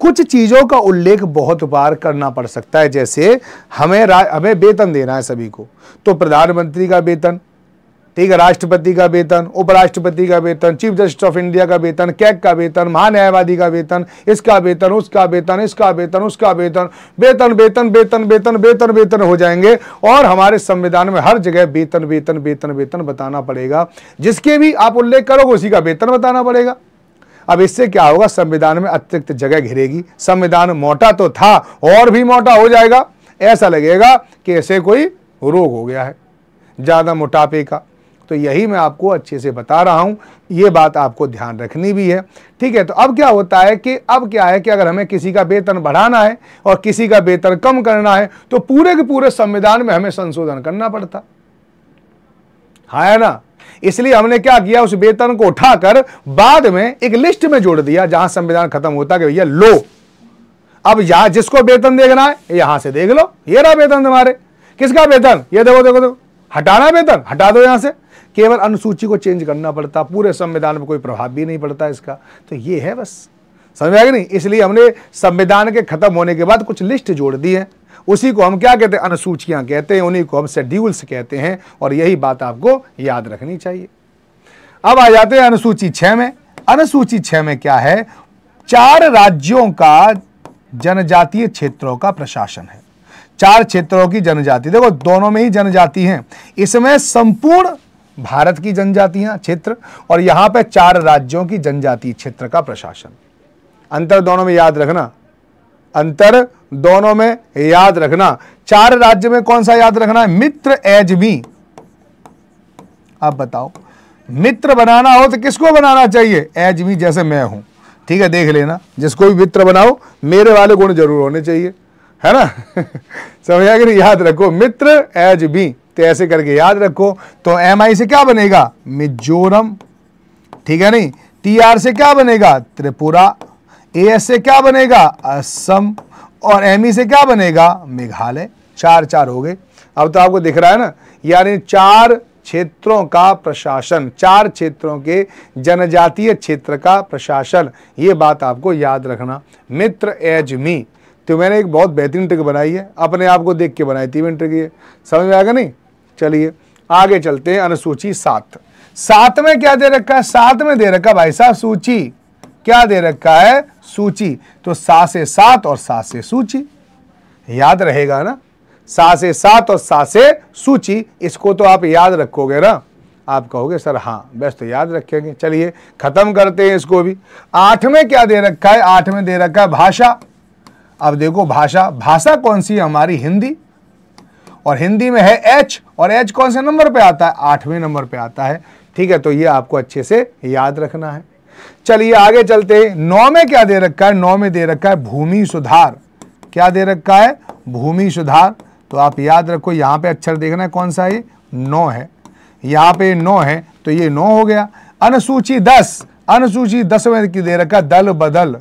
कुछ चीज़ों का उल्लेख बहुत बार करना पड़ सकता है जैसे हमें हमें वेतन देना है सभी को तो प्रधानमंत्री का वेतन ठीक है राष्ट्रपति का वेतन उपराष्ट्रपति का वेतन चीफ जस्टिस ऑफ इंडिया का वेतन कैक का वेतन महान्यायवादी का वेतन इसका वेतन उसका वेतन इसका वेतन उसका वेतन वेतन वेतन वेतन वेतन वेतन वेतन हो जाएंगे और हमारे संविधान में हर जगह वेतन वेतन वेतन वेतन बताना पड़ेगा जिसके भी आप उल्लेख करोगे उसी का वेतन बताना पड़ेगा अब इससे क्या होगा संविधान में अतिरिक्त जगह घिरेगी संविधान मोटा तो था और भी मोटा हो जाएगा ऐसा लगेगा कि ऐसे कोई रोग हो गया है ज़्यादा मोटापे का तो यही मैं आपको अच्छे से बता रहा हूँ ये बात आपको ध्यान रखनी भी है ठीक है तो अब क्या होता है कि अब क्या है कि अगर हमें किसी का वेतन बढ़ाना है और किसी का वेतन कम करना है तो पूरे के पूरे संविधान में हमें संशोधन करना पड़ता हाँ है ना इसलिए हमने क्या किया उस वेतन को उठाकर बाद में एक लिस्ट में जोड़ दिया जहां संविधान खत्म होता कि भैया लो अब यहां जिसको वेतन देखना है यहां से देख लो ये रहा वेतन तुम्हारे किसका वेतन ये देखो देखो देखो हटाना वेतन हटा दो यहां से केवल अनुसूची को चेंज करना पड़ता पूरे संविधान में कोई प्रभाव भी नहीं पड़ता इसका तो ये है बस समझ आएगा नहीं इसलिए हमने संविधान के खत्म होने के बाद कुछ लिस्ट जोड़ दी है उसी को हम क्या कहते हैं अनुसूचियां कहते हैं उन्हीं को हम शेड्यूल्स कहते हैं और यही बात आपको याद रखनी चाहिए अब आ जाते हैं अनुसूची छह में अनुसूची छह में क्या है चार राज्यों का जनजातीय क्षेत्रों का प्रशासन है चार क्षेत्रों की जनजाति देखो दोनों में ही जनजाति हैं इसमें संपूर्ण भारत की जनजातियां क्षेत्र और यहाँ पे चार राज्यों की जनजातीय क्षेत्र का प्रशासन अंतर दोनों में याद रखना अंतर दोनों में याद रखना चार राज्य में कौन सा याद रखना है मित्र एज मी आप बताओ मित्र बनाना हो तो किसको बनाना चाहिए एज मी जैसे मैं हूं ठीक है देख लेना जिसको भी मित्र बनाओ मेरे वाले गुण जरूर होने चाहिए है ना समझा कि याद रखो मित्र एज बी तो ऐसे करके याद रखो तो एम आई से क्या बनेगा मिजोरम ठीक है नहीं टी आर से क्या बनेगा त्रिपुरा ए से क्या बनेगा असम और एम e से क्या बनेगा मेघालय चार चार हो गए अब तो आपको दिख रहा है ना यानी चार क्षेत्रों का प्रशासन चार क्षेत्रों के जनजातीय क्षेत्र का प्रशासन ये बात आपको याद रखना मित्र एज मी तो मैंने एक बहुत बेहतरीन ट्रिक बनाई है अपने आप को देख के बनाई थी मैंने ट्रिक ये समझ में आएगा नहीं चलिए आगे चलते हैं अनुसूची सात सात में क्या दे रखा है सात में दे रखा भाई साहब सूची क्या दे रखा है सूची तो सा से सात और सा से सूची याद रहेगा ना सा से सात और सा से सूची इसको तो आप याद रखोगे ना आप कहोगे सर हाँ बेस्ट तो याद रखेंगे चलिए ख़त्म करते हैं इसको भी आठ में क्या दे रखा है आठ में दे रखा है भाषा अब देखो भाषा भाषा कौन सी है हमारी हिंदी और हिंदी में है एच और एच कौन से नंबर पे आता है आठवें नंबर पे आता है ठीक है तो ये आपको अच्छे से याद रखना है चलिए आगे चलते नौ में क्या दे रखा है नौ में दे रखा है भूमि सुधार क्या दे रखा है भूमि सुधार तो आप याद रखो यहाँ पे अक्षर देखना है कौन सा ये नौ है यहाँ पे नौ है तो ये नौ हो गया अनुसूची दस अनुसूची दस में दे रखा दल बदल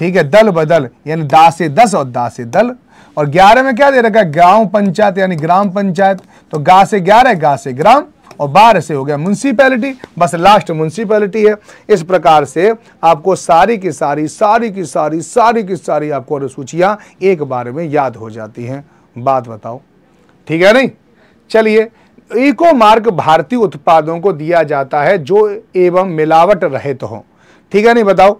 ठीक है दल बदल यानी दास दस और दास दल और ग्यारह में क्या दे रखा है ग्राम पंचायत यानी ग्राम पंचायत तो गा से ग्यारह गा से ग्राम और बारह से हो गया म्यूनसिपैलिटी बस लास्ट म्यूनसिपैलिटी है इस प्रकार से आपको सारी की सारी सारी की सारी सारी की सारी आपको अनुसूचियाँ एक बार में याद हो जाती हैं बात बताओ ठीक है नहीं चलिए इको मार्क भारतीय उत्पादों को दिया जाता है जो एवं मिलावट रहित हो ठीक है नहीं बताओ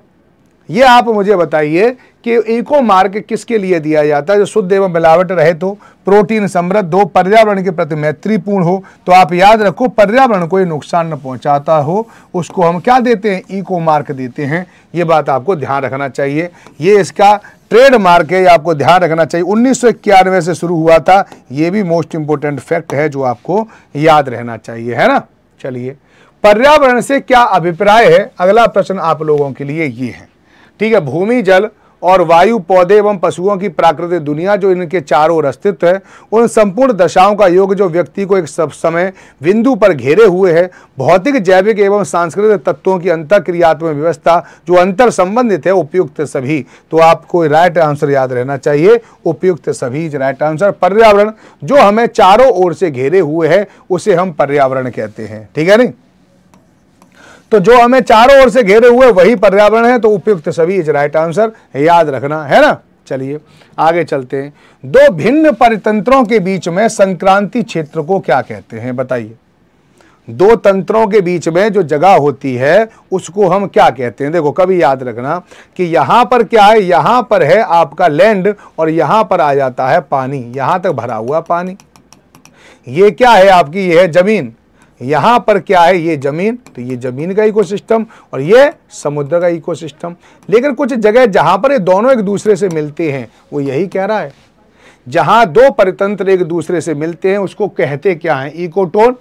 ये आप मुझे बताइए कि इको मार्क किसके लिए दिया जाता है जो शुद्ध एवं मिलावट रहे तो प्रोटीन समृद्ध हो पर्यावरण के प्रति मैत्रीपूर्ण हो तो आप याद रखो पर्यावरण को ये नुकसान न पहुंचाता हो उसको हम क्या देते हैं इको मार्क देते हैं ये बात आपको ध्यान रखना चाहिए ये इसका ट्रेडमार्क है ये आपको ध्यान रखना चाहिए उन्नीस से शुरू हुआ था ये भी मोस्ट इम्पोर्टेंट फैक्ट है जो आपको याद रहना चाहिए है ना चलिए पर्यावरण से क्या अभिप्राय है अगला प्रश्न आप लोगों के लिए ये है ठीक है भूमि जल और वायु पौधे एवं पशुओं की प्राकृतिक दुनिया जो इनके चारों ओर अस्तित्व है उन संपूर्ण दशाओं का योग जो व्यक्ति को एक सब समय बिंदु पर घेरे हुए है भौतिक जैविक एवं सांस्कृतिक तत्वों की अंत क्रियात्मक व्यवस्था जो अंतर संबंधित है उपयुक्त सभी तो आपको राइट आंसर याद रहना चाहिए उपयुक्त सभी राइट आंसर पर्यावरण जो हमें चारों ओर से घेरे हुए है उसे हम पर्यावरण कहते हैं ठीक है नहीं तो जो हमें चारों ओर से घेरे हुए वही पर्यावरण है तो उपयुक्त सभी इज राइट आंसर याद रखना है ना चलिए आगे चलते हैं दो भिन्न परितंत्रों के बीच में संक्रांति क्षेत्र को क्या कहते हैं बताइए दो तंत्रों के बीच में जो जगह होती है उसको हम क्या कहते हैं देखो कभी याद रखना कि यहां पर क्या है यहां पर है आपका लैंड और यहां पर आ जाता है पानी यहां तक भरा हुआ पानी ये क्या है आपकी ये है जमीन यहाँ पर क्या है ये ज़मीन तो ये ज़मीन का इकोसिस्टम और ये समुद्र का इकोसिस्टम लेकिन कुछ जगह जहाँ पर ये दोनों एक दूसरे से मिलते हैं वो यही कह रहा है जहाँ दो परितंत्र एक दूसरे से मिलते हैं उसको कहते क्या हैं इकोटोन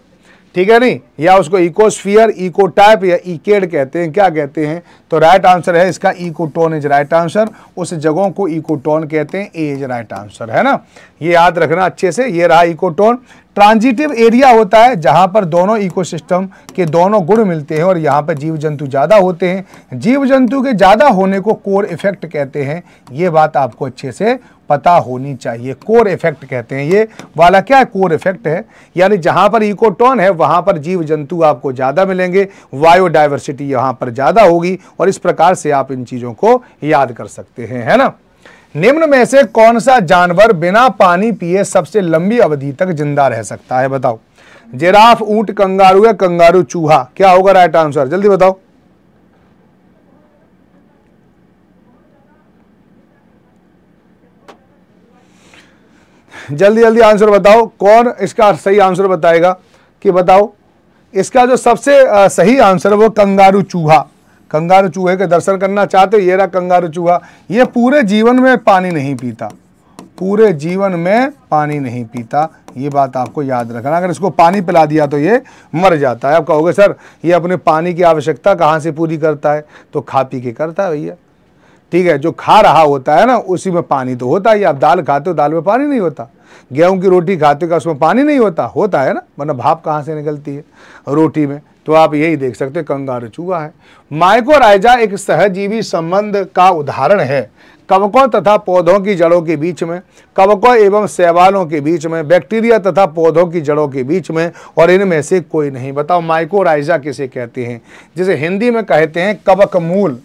ठीक है नहीं या उसको इकोस्फियर इकोटाइप या इकेड कहते हैं क्या कहते हैं तो राइट आंसर है इसका इकोटोन इज राइट आंसर उस जगहों को इकोटोन कहते हैं ए इज राइट आंसर है ना ये याद रखना अच्छे से ये रहा इकोटोन ट्रांजिटिव एरिया होता है जहाँ पर दोनों इकोसिस्टम के दोनों गुण मिलते हैं और यहाँ पर जीव जंतु ज़्यादा होते हैं जीव जंतु के ज़्यादा होने को कोर इफेक्ट कहते हैं ये बात आपको अच्छे से पता होनी चाहिए कोर इफेक्ट कहते हैं ये वाला क्या है कोर इफेक्ट है यानी जहाँ पर इकोटोन है वहाँ पर जीव जंतु आपको ज़्यादा मिलेंगे बायोडाइवर्सिटी यहाँ पर ज़्यादा होगी और इस प्रकार से आप इन चीज़ों को याद कर सकते हैं है ना निम्न में से कौन सा जानवर बिना पानी पिए सबसे लंबी अवधि तक जिंदा रह सकता है बताओ जिराफ ऊंट कंगारू या कंगारू चूहा क्या होगा राइट आंसर जल्दी बताओ जल्दी जल्दी आंसर बताओ कौन इसका सही आंसर बताएगा कि बताओ इसका जो सबसे सही आंसर वो कंगारू चूहा कंगारू चूहे के दर्शन करना चाहते ये रहा कंगारू चूहा ये पूरे जीवन में पानी नहीं पीता पूरे जीवन में पानी नहीं पीता ये बात आपको याद रखना अगर इसको पानी पिला दिया तो ये मर जाता है आप कहोगे सर ये अपने पानी की आवश्यकता कहाँ से पूरी करता है तो खा पी के करता है भैया ठीक है जो खा रहा होता है ना उसी में पानी तो होता ही आप दाल खाते हो दाल में पानी नहीं होता गेहूं की रोटी खाते का उसमें पानी नहीं होता होता है ना मतलब भाप कहाँ से निकलती है रोटी में तो आप यही देख सकते हैं कंगारू चूहा है माइकोराइजा एक सहजीवी संबंध का उदाहरण है कवकों तथा पौधों की जड़ों के बीच में कवकों एवं सैवालों के बीच में बैक्टीरिया तथा पौधों की जड़ों के बीच में और इनमें से कोई नहीं बताओ माइकोराइजा किसे कहते हैं जिसे हिंदी में कहते हैं कवक मूल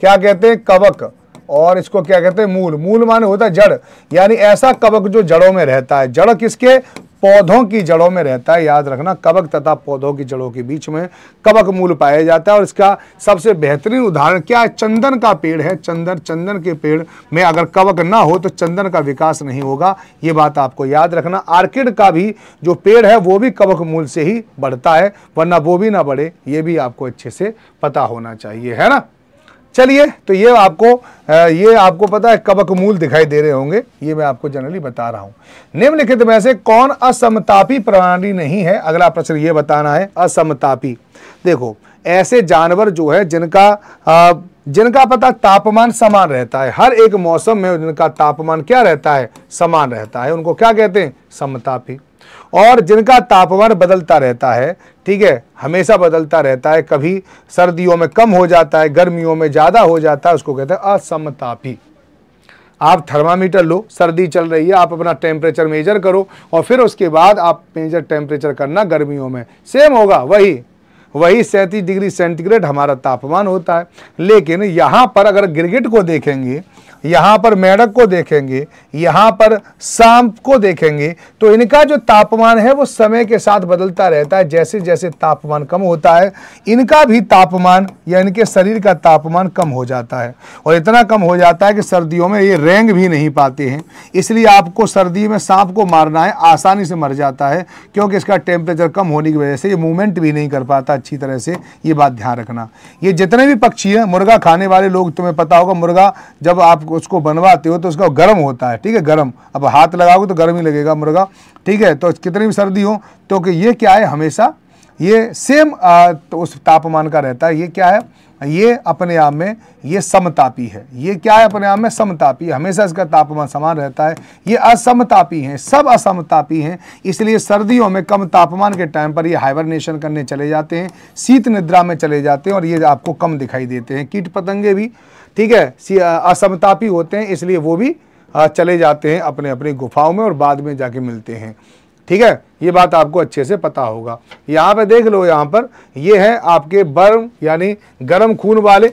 क्या कहते हैं कवक और इसको क्या कहते हैं मूल मूल माने होता है जड़ यानी ऐसा कवक जो जड़ों में रहता है जड़ किसके पौधों की जड़ों में रहता है याद रखना कवक तथा पौधों की जड़ों के बीच में कवक मूल पाया जाता है और इसका सबसे बेहतरीन उदाहरण क्या है चंदन का पेड़ है चंदन चंदन के पेड़ में अगर कवक ना हो तो चंदन का विकास नहीं होगा ये बात आपको याद रखना आर्किड का भी जो पेड़ है वो भी कवक मूल से ही बढ़ता है वरना वो भी ना बढ़े ये भी आपको अच्छे से पता होना चाहिए है ना चलिए तो ये आपको ये आपको पता है कबक मूल दिखाई दे रहे होंगे ये मैं आपको जनरली बता रहा हूँ निम्नलिखित में से कौन असमतापी प्राणी नहीं है अगला प्रश्न ये बताना है असमतापी देखो ऐसे जानवर जो है जिनका जिनका पता तापमान समान रहता है हर एक मौसम में जिनका तापमान क्या रहता है समान रहता है उनको क्या कहते हैं समतापी और जिनका तापमान बदलता रहता है ठीक है हमेशा बदलता रहता है कभी सर्दियों में कम हो जाता है गर्मियों में ज़्यादा हो जाता है उसको कहते हैं असमतापी आप थर्मामीटर लो सर्दी चल रही है आप अपना टेम्परेचर मेजर करो और फिर उसके बाद आप मेजर टेम्परेचर करना गर्मियों में सेम होगा वही वही सैंतीस डिग्री सेंटीग्रेड हमारा तापमान होता है लेकिन यहाँ पर अगर गिरगिट को देखेंगे यहाँ पर मेढक को देखेंगे यहाँ पर सांप को देखेंगे तो इनका जो तापमान है वो समय के साथ बदलता रहता है जैसे जैसे तापमान कम होता है इनका भी तापमान या इनके शरीर का तापमान कम हो जाता है और इतना कम हो जाता है कि सर्दियों में ये रेंग भी नहीं पाते हैं इसलिए आपको सर्दी में सांप को मारना है आसानी से मर जाता है क्योंकि इसका टेम्परेचर कम होने की वजह से ये मूवमेंट भी नहीं कर पाता अच्छी तरह से ये बात ध्यान रखना ये जितने भी पक्षी हैं मुर्गा खाने वाले लोग तुम्हें पता होगा मुर्गा जब आप उसको बनवाते हो तो उसका गर्म होता है ठीक है गर्म अब हाथ लगाओगे तो गर्म ही लगेगा मुर्गा ठीक है तो कितनी भी सर्दी हो तो कि ये क्या है हमेशा ये सेम आ, तो उस तापमान का रहता है ये क्या है ये अपने आप में ये समतापी है ये क्या है अपने आप में समतापी हमेशा इसका तापमान समान रहता है ये असमतापी हैं सब असमतापी हैं इसलिए सर्दियों में कम तापमान के टाइम पर ये हाइबरनेशन करने चले जाते हैं शीत निद्रा में चले जाते हैं और ये आपको कम दिखाई देते हैं कीट पतंगे भी ठीक है असमतापी होते हैं इसलिए वो भी चले जाते हैं अपने अपनी गुफाओं में और बाद में जाके मिलते हैं ठीक है ये बात आपको अच्छे से पता होगा यहाँ पे देख लो यहाँ पर ये है आपके बर्म यानी गर्म खून वाले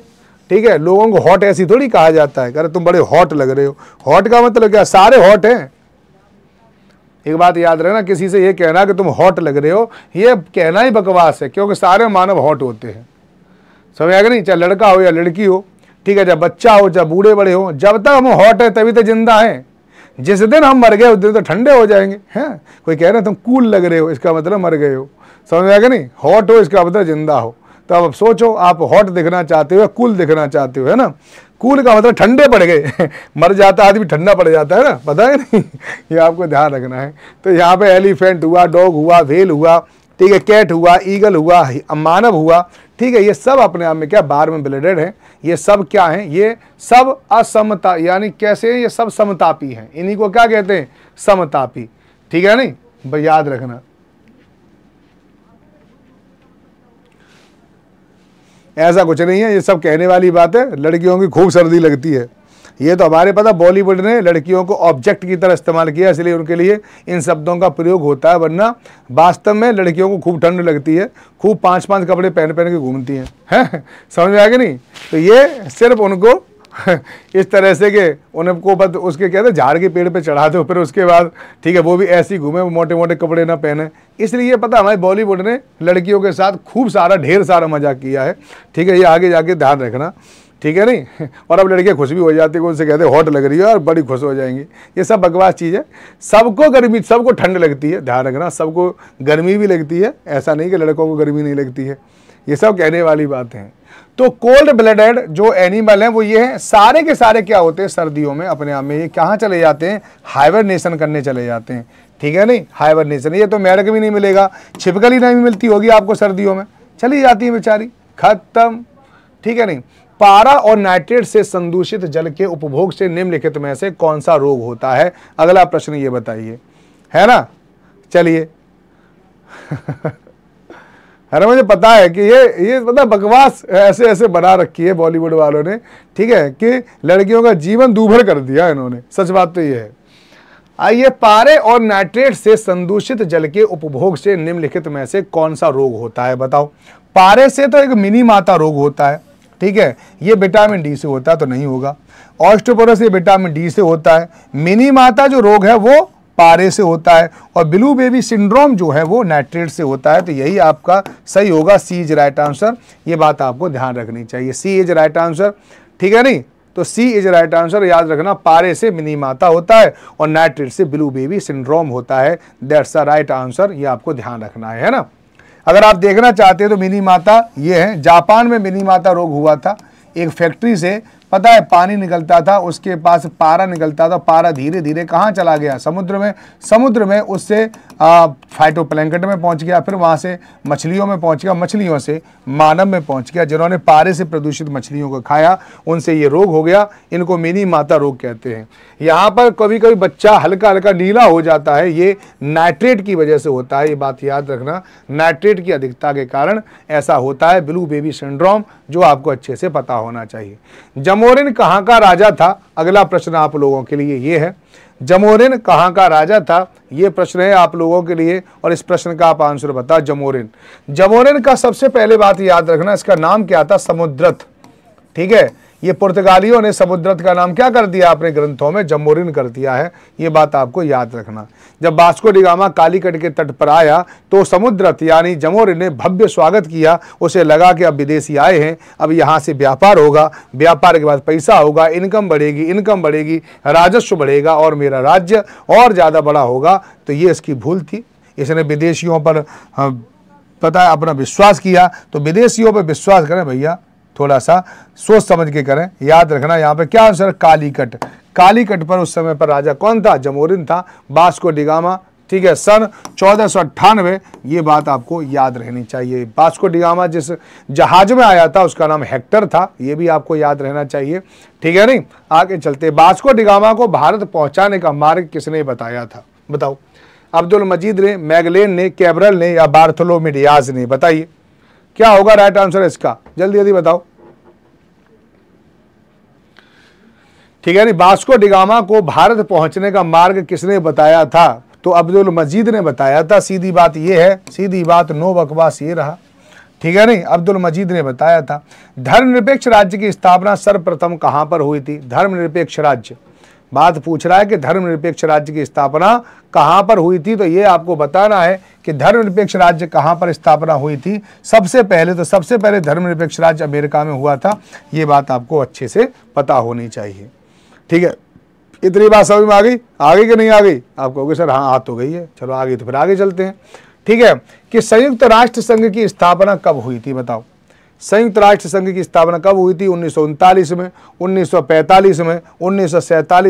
ठीक है लोगों को हॉट ऐसी थोड़ी कहा जाता है अरे तुम बड़े हॉट लग रहे हो हॉट का मतलब क्या सारे हॉट हैं एक बात याद रहे ना किसी से ये कहना कि तुम हॉट लग रहे हो ये कहना ही बकवास है क्योंकि सारे मानव हॉट होते हैं समझ आएगा नहीं चाहे लड़का हो या लड़की हो ठीक है जब बच्चा हो जब बूढ़े बड़े हो जब तक हम हॉट है तभी तो जिंदा हैं जिस दिन हम मर गए उस दिन तो ठंडे हो जाएंगे हैं कोई कह रहे हैं तुम कूल लग रहे हो इसका मतलब मर गए हो समझ में आएगा नहीं हॉट हो इसका मतलब जिंदा हो तो अब सोचो आप हॉट दिखना चाहते हो या कूल दिखना चाहते हो है ना कूल का मतलब ठंडे पड़ गए मर जाता आदमी ठंडा पड़ जाता है ना पता है नहीं ये आपको ध्यान रखना है तो यहाँ पे एलिफेंट हुआ डॉग हुआ व्हेल हुआ ठीक है कैट हुआ ईगल हुआ मानव हुआ ठीक है ये सब अपने आप में क्या बार में ब्लेडेड है ये सब क्या हैं ये सब असमता यानी कैसे हैं ये सब समतापी हैं इन्हीं को क्या कहते हैं समतापी ठीक है नहीं याद रखना ऐसा कुछ नहीं है ये सब कहने वाली बात है लड़कियों की खूब सर्दी लगती है ये तो हमारे पता बॉलीवुड ने लड़कियों को ऑब्जेक्ट की तरह इस्तेमाल किया इसलिए उनके लिए इन शब्दों का प्रयोग होता है वरना वास्तव में लड़कियों को खूब ठंड लगती है खूब पाँच पाँच कपड़े पहन पहन के घूमती हैं है? समझ में आएगा नहीं तो ये सिर्फ उनको इस तरह से के उनको बस उसके कहते हैं झाड़ के पेड़ पे चढ़ा दो फिर उसके बाद ठीक है वो भी ऐसे ही घूमे मोटे मोटे कपड़े ना पहने इसलिए पता हमारे बॉलीवुड ने लड़कियों के साथ खूब सारा ढेर सारा मजाक किया है ठीक है ये आगे जाके ध्यान रखना ठीक है नहीं और अब लड़के खुश भी हो जाते हैं उनसे कहते हॉट लग रही है और बड़ी खुश हो जाएंगी ये सब बकवास चीज़ है सबको गर्मी सबको ठंड लगती है ध्यान रखना सबको गर्मी भी लगती है ऐसा नहीं कि लड़कों को गर्मी नहीं लगती है ये सब कहने वाली बात है तो कोल्ड ब्लडेड जो एनिमल हैं वो ये हैं सारे के सारे क्या होते हैं सर्दियों में अपने आप में ये कहाँ चले जाते हैं हाइबरनेशन करने चले जाते हैं ठीक है नहीं हाइबरनेशन ये तो मेरक भी नहीं मिलेगा छिपकली नहीं मिलती होगी आपको सर्दियों में चली जाती है बेचारी खत्म ठीक है नहीं पारा और नाइट्रेट से संदूषित जल के उपभोग से निम्नलिखित में से कौन सा रोग होता है अगला प्रश्न ये बताइए है ना चलिए अरे मुझे पता है कि ये ये पता मतलब बकवास ऐसे ऐसे बना रखी है बॉलीवुड वालों ने ठीक है कि लड़कियों का जीवन दूभर कर दिया इन्होंने सच बात तो ये है आइए पारे और नाइट्रेट से संदूषित जल के उपभोग से निम्नलिखित में से कौन सा रोग होता है बताओ पारे से तो एक मिनी माता रोग होता है ठीक है ये विटामिन डी से होता है तो नहीं होगा ऑस्टोपोरस ये विटामिन डी से होता है मिनी माता जो रोग है वो पारे से होता है और ब्लू बेबी सिंड्रोम जो है वो नाइट्रेट से होता है तो यही आपका सही होगा सी इज राइट आंसर ये बात आपको ध्यान रखनी चाहिए सी इज राइट आंसर ठीक है नहीं तो सी इज राइट आंसर याद रखना पारे से मिनी माता होता है और नाइट्रेट से ब्लू बेबी सिंड्रोम होता है दैट्स द राइट आंसर ये आपको ध्यान रखना है, है ना अगर आप देखना चाहते हैं तो मिनी माता ये है जापान में मिनी माता रोग हुआ था एक फैक्ट्री से पता है पानी निकलता था उसके पास पारा निकलता था पारा धीरे धीरे कहाँ चला गया समुद्र में समुद्र में उससे फाइटोप्लैंकट में पहुंच गया फिर वहाँ से मछलियों में पहुंच गया मछलियों से मानव में पहुंच गया जिन्होंने पारे से प्रदूषित मछलियों को खाया उनसे ये रोग हो गया इनको मिनी माता रोग कहते हैं यहाँ पर कभी कभी बच्चा हल्का हल्का नीला हो जाता है ये नाइट्रेट की वजह से होता है ये बात याद रखना नाइट्रेट की अधिकता के कारण ऐसा होता है ब्लू बेबी सिंड्रोम जो आपको अच्छे से पता होना चाहिए जमोरिन कहाँ का राजा था अगला प्रश्न आप लोगों के लिए ये है जमोरिन कहाँ का राजा था ये प्रश्न है आप लोगों के लिए और इस प्रश्न का आप आंसर बताओ जमोरिन जमोरिन का सबसे पहले बात याद रखना इसका नाम क्या था समुद्रत ठीक है ये पुर्तगालियों ने समुद्रत का नाम क्या कर दिया अपने ग्रंथों में जम्बोरिन कर दिया है ये बात आपको याद रखना जब बास्को डिगामा कालीकट के तट पर आया तो समुद्र यानी जमोरिन ने भव्य स्वागत किया उसे लगा कि अब विदेशी आए हैं अब यहाँ से व्यापार होगा व्यापार के बाद पैसा होगा इनकम बढ़ेगी इनकम बढ़ेगी राजस्व बढ़ेगा और मेरा राज्य और ज़्यादा बड़ा होगा तो ये इसकी भूल थी इसने विदेशियों पर हाँ, पता अपना विश्वास किया तो विदेशियों पर विश्वास करें भैया थोड़ा सा सोच समझ के करें याद रखना यहाँ पे क्या आंसर कालीकट कालीकट पर उस समय पर राजा कौन था जमोरिन था बास्को डिगामा ठीक है सन चौदह ये बात आपको याद रहनी चाहिए बास्को डिगामा जिस जहाज में आया था उसका नाम हेक्टर था ये भी आपको याद रहना चाहिए ठीक है नहीं आगे चलते बास्को डिगामा को भारत पहुंचाने का मार्ग किसने बताया था बताओ अब्दुल मजीद ने मैगलेन ने कैबरल ने या बार्थोलोमिडियाज ने बताइए क्या होगा राइट आंसर इसका जल्दी जल्दी बताओ ठीक है बास्को डिगामा को भारत पहुंचने का मार्ग किसने बताया था तो अब्दुल मजीद ने बताया था सीधी बात यह है सीधी बात नो बकवास ये रहा ठीक है नहीं अब्दुल मजीद ने बताया था धर्मनिरपेक्ष राज्य की स्थापना सर्वप्रथम कहां पर हुई थी धर्मनिरपेक्ष राज्य बात पूछ रहा है कि धर्मनिरपेक्ष राज्य की स्थापना कहां पर हुई थी तो ये आपको बताना है कि धर्मनिरपेक्ष राज्य कहाँ पर स्थापना हुई थी सबसे पहले तो सबसे पहले धर्मनिरपेक्ष राज्य अमेरिका में हुआ था ये बात आपको अच्छे से पता होनी चाहिए ठीक है इतनी बात समझ में आ गई आ गई कि नहीं आ गई आप कहोगे सर हाँ आ तो गई है चलो आ गई तो फिर आगे चलते हैं ठीक है कि संयुक्त राष्ट्र संघ की स्थापना कब हुई थी बताओ संयुक्त राष्ट्र संघ की स्थापना कब हुई थी उन्नीस में उन्नीस में उन्नीस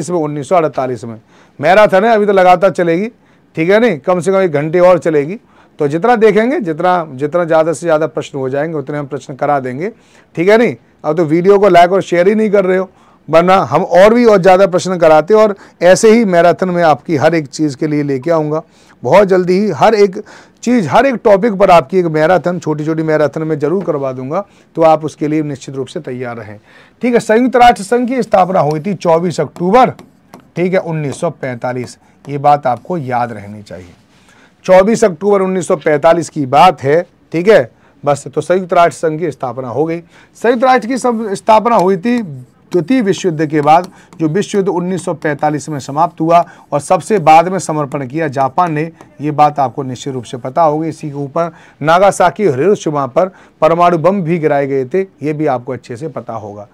में उन्नीस में मैराथन है अभी तो लगातार चलेगी ठीक है नहीं कम से कम एक घंटे और चलेगी तो जितना देखेंगे जितना जितना ज़्यादा से ज़्यादा प्रश्न हो जाएंगे उतने हम प्रश्न करा देंगे ठीक है नहीं अब तो वीडियो को लाइक और शेयर ही नहीं कर रहे हो वरना हम और भी और ज़्यादा प्रश्न कराते और ऐसे ही मैराथन में आपकी हर एक चीज़ के लिए लेके आऊँगा बहुत जल्दी ही हर एक चीज़ हर एक टॉपिक पर आपकी एक मैराथन छोटी छोटी मैराथन में जरूर करवा दूंगा तो आप उसके लिए निश्चित रूप से तैयार रहें ठीक है संयुक्त राष्ट्र संघ की स्थापना हुई थी चौबीस अक्टूबर ठीक है उन्नीस ये बात आपको याद रहनी चाहिए 24 अक्टूबर 1945 की बात है ठीक है बस तो संयुक्त राष्ट्र संघ की स्थापना हो गई संयुक्त राष्ट्र की सब स्थापना हुई थी द्वितीय विश्व युद्ध के बाद जो विश्व युद्ध 1945 में समाप्त हुआ और सबसे बाद में समर्पण किया जापान ने ये बात आपको निश्चित रूप से पता होगी इसी के ऊपर नागासाकी हरिशुमा हिरोशिमा पर परमाणु बम भी गिराए गए थे ये भी आपको अच्छे से पता होगा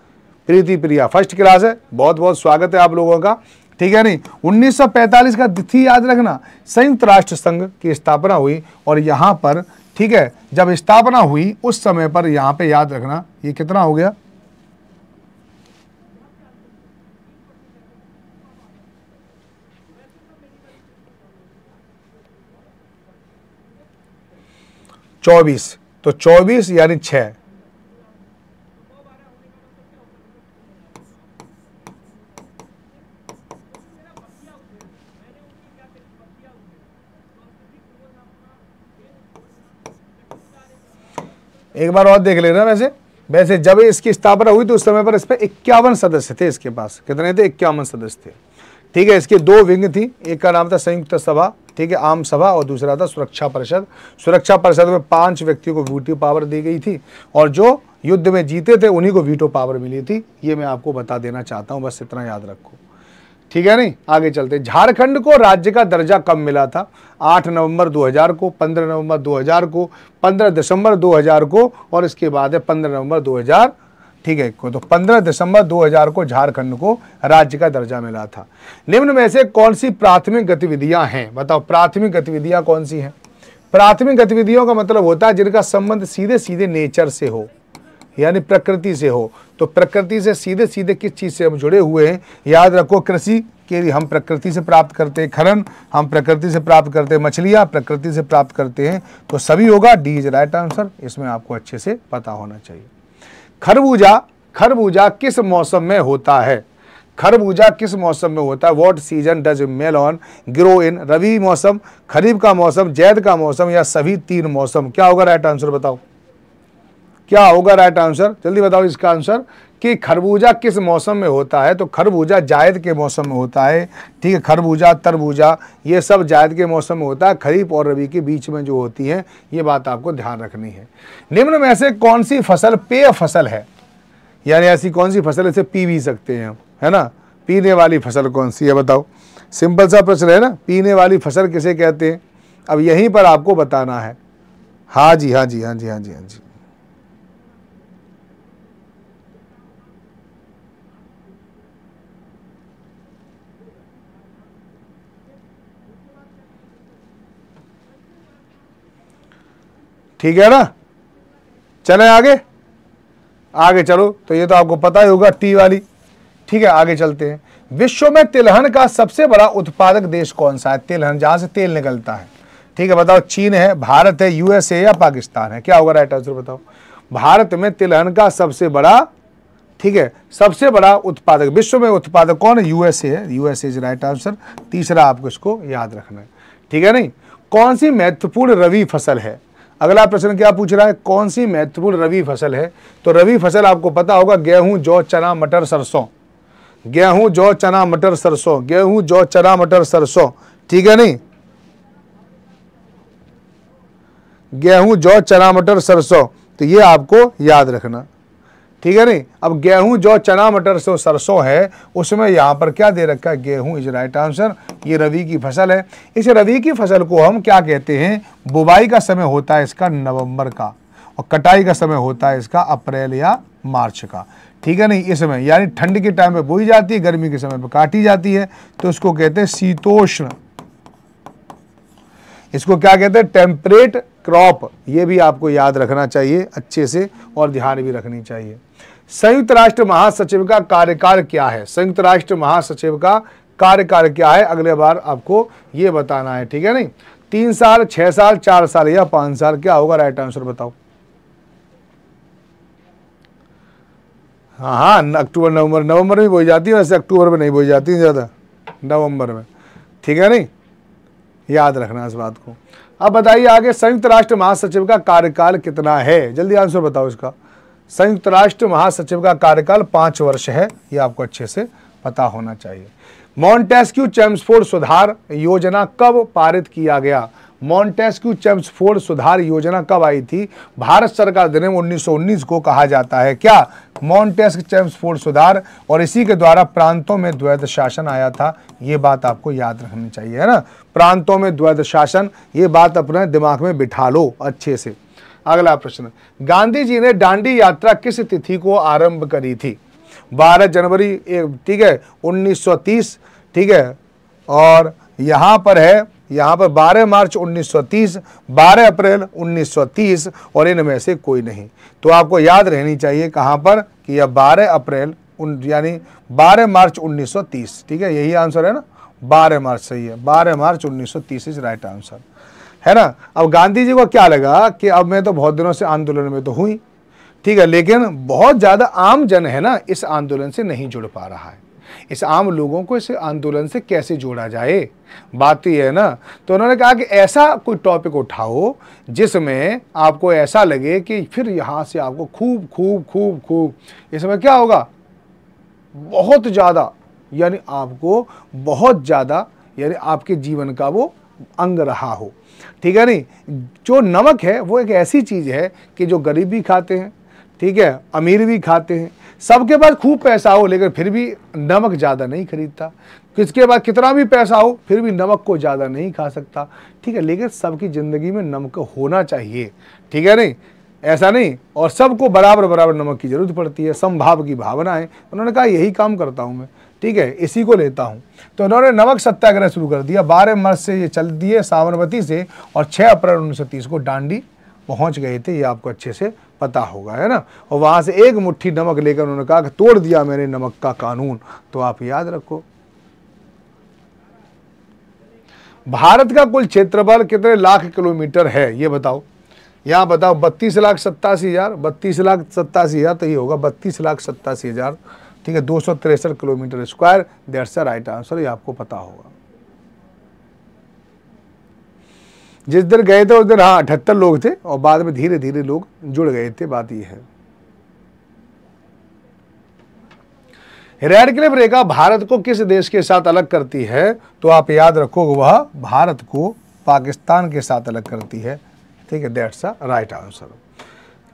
प्रीति प्रिया फर्स्ट क्लास है बहुत बहुत स्वागत है आप लोगों का ठीक है नहीं 1945 का तिथि याद रखना संयुक्त राष्ट्र संघ की स्थापना हुई और यहाँ पर ठीक है जब स्थापना हुई उस समय पर यहाँ पे याद रखना ये कितना हो गया चौबीस तो चौबीस यानी छः एक बार और देख लेना वैसे वैसे जब इसकी स्थापना हुई तो उस समय पर इस पर इक्यावन सदस्य थे इसके पास कितने थे इक्यावन सदस्य थे ठीक है इसके दो विंग थी एक का नाम था संयुक्त सभा ठीक है आम सभा और दूसरा था सुरक्षा परिषद सुरक्षा परिषद में पांच व्यक्तियों को वीटो पावर दी गई थी और जो युद्ध में जीते थे उन्हीं को वीटो पावर मिली थी ये मैं आपको बता देना चाहता हूँ बस इतना याद रखो ठीक है नहीं आगे चलते झारखंड को राज्य का दर्जा कब मिला था 8 नवंबर 2000 को 15 नवंबर 2000 को 15 दिसंबर 2000 को और इसके बाद है 15 नवंबर 2000 ठीक है को तो 15 दिसंबर 2000 को झारखंड को राज्य का दर्जा मिला था निम्न में से कौन सी प्राथमिक गतिविधियां हैं बताओ प्राथमिक गतिविधियां कौन सी हैं प्राथमिक गतिविधियों का मतलब होता है जिनका संबंध सीधे सीधे नेचर से हो यानी प्रकृति से हो तो प्रकृति से सीधे सीधे किस चीज़ से हम जुड़े हुए हैं याद रखो कृषि के लिए हम प्रकृति से प्राप्त करते हैं खनन हम प्रकृति से प्राप्त करते हैं मछलियाँ प्रकृति से प्राप्त करते हैं तो सभी होगा डी इज राइट आंसर इसमें आपको अच्छे से पता होना चाहिए खरबूजा खरबूजा किस मौसम में होता है खरबूजा किस मौसम में होता है what season does melon grow in rabi मौसम खरीफ का मौसम जैद का मौसम या सभी तीन मौसम क्या होगा राइट आंसर बताओ क्या होगा राइट आंसर जल्दी बताओ इसका आंसर कि खरबूजा किस मौसम में होता है तो खरबूजा जायद के मौसम में होता है ठीक है खरबूजा तरबूजा ये सब जायद के मौसम में होता है खरीफ और रबी के बीच में जो होती है ये बात आपको ध्यान रखनी है निम्न में से कौन सी फसल पेय फसल है यानी ऐसी कौन सी फसल इसे पी भी सकते हैं हम है ना पीने वाली फसल कौन सी है बताओ सिंपल सा प्रश्न है ना पीने वाली फसल किसे कहते हैं अब यहीं पर आपको बताना है हाँ जी हाँ जी हाँ जी हाँ जी हाँ जी ठीक है ना चले आगे आगे चलो तो ये तो आपको पता ही होगा टी वाली ठीक है आगे चलते हैं विश्व में तिलहन का सबसे बड़ा उत्पादक देश कौन सा है तिलहन जहां से तेल निकलता है ठीक है बताओ चीन है भारत है यूएसए या पाकिस्तान है क्या होगा राइट आंसर बताओ भारत में तिलहन का सबसे बड़ा ठीक है सबसे बड़ा उत्पादक विश्व में उत्पादक कौन है यूएसए है यूएसए इज राइट आंसर तीसरा आपको इसको याद रखना है ठीक है नहीं कौन सी महत्वपूर्ण रवि फसल है अगला प्रश्न क्या पूछ रहा है कौन सी महत्वपूर्ण रवि फसल है तो रवि फसल आपको पता होगा गेहूं जौ चना मटर सरसों गेहूं जौ चना मटर सरसों गेहूं जौ चना मटर सरसों ठीक है नहीं गेहूं जौ चना मटर सरसों तो ये आपको याद रखना ठीक है नहीं अब गेहूं जो चना मटर से सरसों है उसमें यहाँ पर क्या दे रखा है गेहूं इज राइट आंसर ये रवि की फसल है इस रवि की फसल को हम क्या कहते हैं बुबाई का समय होता है इसका नवंबर का और कटाई का समय होता है इसका अप्रैल या मार्च का ठीक है नहीं इसमें यानी ठंड के टाइम पर बोई जाती है गर्मी के समय पर काटी जाती है तो इसको कहते हैं शीतोष्ण इसको क्या कहते हैं टेम्परेट क्रॉप ये भी आपको याद रखना चाहिए अच्छे से और ध्यान भी रखनी चाहिए संयुक्त राष्ट्र महासचिव का कार्यकाल क्या है संयुक्त राष्ट्र महासचिव का कार्यकाल क्या है अगले बार आपको ये बताना है ठीक है नहीं तीन साल छह साल चार साल या पांच साल क्या होगा राइट आंसर बताओ हाँ हाँ अक्टूबर नवंबर नवंबर में बोई जाती है वैसे अक्टूबर में नहीं बोई जाती ज़्यादा नवंबर में ठीक है नहीं याद रखना इस बात को अब बताइए आगे संयुक्त राष्ट्र महासचिव का कार्यकाल कितना है जल्दी आंसर बताओ इसका संयुक्त राष्ट्र महासचिव का कार्यकाल पांच वर्ष है ये आपको अच्छे से पता होना चाहिए मॉन्टेस्क्यू चैम्सफोर्ड सुधार योजना कब पारित किया गया मॉन्टेस्क्यू चैम्सफोर्ड सुधार योजना कब आई थी भारत सरकार अधिनियम 1919 को कहा जाता है क्या मॉन्टेस्क चैम्सफोर्ड सुधार और इसी के द्वारा प्रांतों में द्वैध शासन आया था ये बात आपको याद रखनी चाहिए है ना प्रांतों में द्वैध शासन ये बात अपने दिमाग में बिठा लो अच्छे से अगला प्रश्न गांधी जी ने डांडी यात्रा किस तिथि को आरंभ करी थी 12 जनवरी ठीक है 1930 ठीक है और यहाँ पर है यहाँ पर 12 मार्च 1930, 12 अप्रैल 1930 और इनमें से कोई नहीं तो आपको याद रहनी चाहिए कहाँ पर कि यह 12 अप्रैल यानी 12 मार्च 1930 ठीक है यही आंसर है ना 12 मार्च सही है 12 मार्च 1930 इज राइट आंसर है ना अब गांधी जी को क्या लगा कि अब मैं तो बहुत दिनों से आंदोलन में तो हुई ठीक है लेकिन बहुत ज़्यादा आम जन है ना इस आंदोलन से नहीं जुड़ पा रहा है इस आम लोगों को इस आंदोलन से कैसे जोड़ा जाए बात तो यह है ना तो उन्होंने कहा कि ऐसा कोई टॉपिक उठाओ जिसमें आपको ऐसा लगे कि फिर यहाँ से आपको खूब खूब खूब खूब इसमें क्या होगा बहुत ज़्यादा यानी आपको बहुत ज़्यादा यानी आपके जीवन का वो अंग रहा हो ठीक है नहीं जो नमक है वो एक ऐसी चीज़ है कि जो गरीब भी खाते हैं ठीक है अमीर भी खाते हैं सबके पास खूब पैसा हो लेकिन फिर भी नमक ज़्यादा नहीं खरीदता किसके पास कितना भी पैसा हो फिर भी नमक को ज़्यादा नहीं खा सकता ठीक है लेकिन सबकी ज़िंदगी में नमक होना चाहिए ठीक है नहीं ऐसा नहीं और सबको बराबर बराबर नमक की ज़रूरत पड़ती है समभाव की भावना है उन्होंने कहा यही काम करता हूँ मैं ठीक है इसी को लेता हूँ तो इन्होंने नमक सत्याग्रह शुरू कर दिया बारह मार्च से ये चल दिए सावरमती से और छः अप्रैल उन्नीस को डांडी पहुँच गए थे ये आपको अच्छे से पता होगा है ना और वहाँ से एक मुट्ठी नमक लेकर उन्होंने कहा कि तोड़ दिया मैंने नमक का कानून तो आप याद रखो भारत का कुल क्षेत्रफल कितने लाख किलोमीटर है ये बताओ यहाँ बताओ बत्तीस लाख सत्तासी हज़ार बत्तीस लाख सत्तासी हज़ार तो ये होगा बत्तीस लाख सत्तासी हज़ार ठीक है दो kilometre square that's a right answer ये आपको पता होगा जिस दिन गए थे उस दिन हाँ अठहत्तर लोग थे और बाद में धीरे धीरे लोग जुड़ गए थे बात यह है रेड क्लिप रेखा भारत को किस देश के साथ अलग करती है तो आप याद रखो वह भारत को पाकिस्तान के साथ अलग करती है ठीक है दैट्स अ राइट आंसर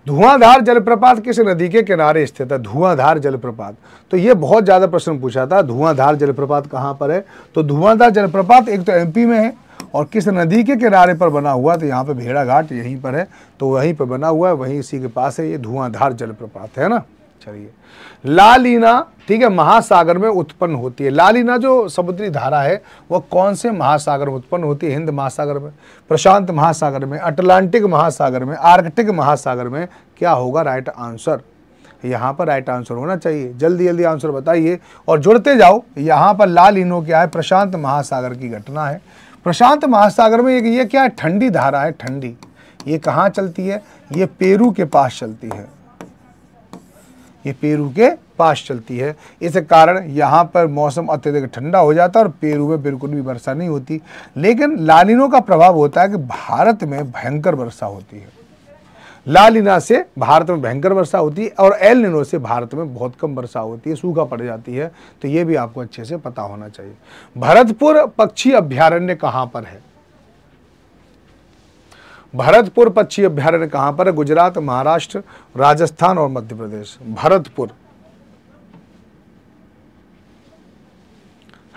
धुआंधार जलप्रपात किस नदी के किनारे स्थित है धुआंधार जलप्रपात तो ये बहुत ज़्यादा प्रश्न पूछा था धुआंधार जलप्रपात कहाँ पर है तो धुआंधार जलप्रपात एक तो एमपी में है और किस नदी के किनारे पर बना हुआ तो यहाँ पे भेड़ा घाट यहीं पर है तो वहीं पर बना हुआ है वहीं इसी के पास है ये धुआंधार जलप्रपात है ना चाहिए लालीना ठीक है महासागर में उत्पन्न होती है लालीना जो समुद्री धारा है वह कौन से महासागर में उत्पन्न होती है हिंद महासागर में प्रशांत महासागर में अटलांटिक महासागर में आर्कटिक महासागर में क्या होगा राइट आंसर यहाँ पर राइट आंसर होना चाहिए जल्दी जल्दी आंसर बताइए और जुड़ते जाओ यहाँ पर लाल इनो क्या है प्रशांत महासागर की घटना है प्रशांत महासागर में ये क्या है ठंडी धारा है ठंडी ये कहाँ चलती है ये पेरू के पास चलती है ये पेरू के पास चलती है इस कारण यहाँ पर मौसम अत्यधिक ठंडा हो जाता है और पेरू में बिल्कुल भी वर्षा नहीं होती लेकिन लालिनों का प्रभाव होता है कि भारत में भयंकर वर्षा होती है लालिना से भारत में भयंकर वर्षा होती है और एल निनो से भारत में बहुत कम वर्षा होती है सूखा पड़ जाती है तो ये भी आपको अच्छे से पता होना चाहिए भरतपुर पक्षी अभ्यारण्य कहाँ पर है भरतपुर पक्षी अभ्यारण्य कहाँ पर है गुजरात महाराष्ट्र राजस्थान और मध्य प्रदेश भरतपुर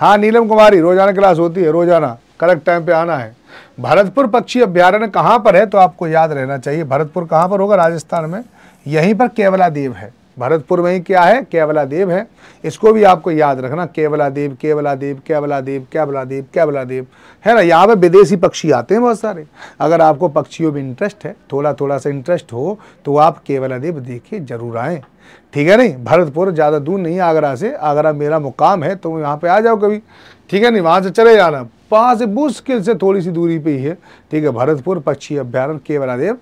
हाँ नीलम कुमारी रोजाना क्लास होती है रोजाना करेक्ट टाइम पे आना है भरतपुर पक्षी अभ्यारण्य कहाँ पर है तो आपको याद रहना चाहिए भरतपुर कहाँ पर होगा राजस्थान में यहीं पर केवला देव है भरतपुर में ही क्या है केवला देव है इसको भी आपको याद रखना केवला केवला केवला देव देव देव केवला देव केवला देव है ना यहाँ पे विदेशी पक्षी आते हैं बहुत सारे अगर आपको पक्षियों में इंटरेस्ट है थोड़ा थोड़ा सा इंटरेस्ट हो तो आप केवला देव देखिए ज़रूर आएँ ठीक है नहीं भरतपुर ज़्यादा दूर नहीं आगरा से आगरा मेरा मुकाम है तो यहाँ पर आ जाओ कभी ठीक है नहीं वहाँ से चले जाना वहाँ से मुश्किल से थोड़ी सी दूरी पे ही है ठीक है भरतपुर पक्षी अभ्यारण देव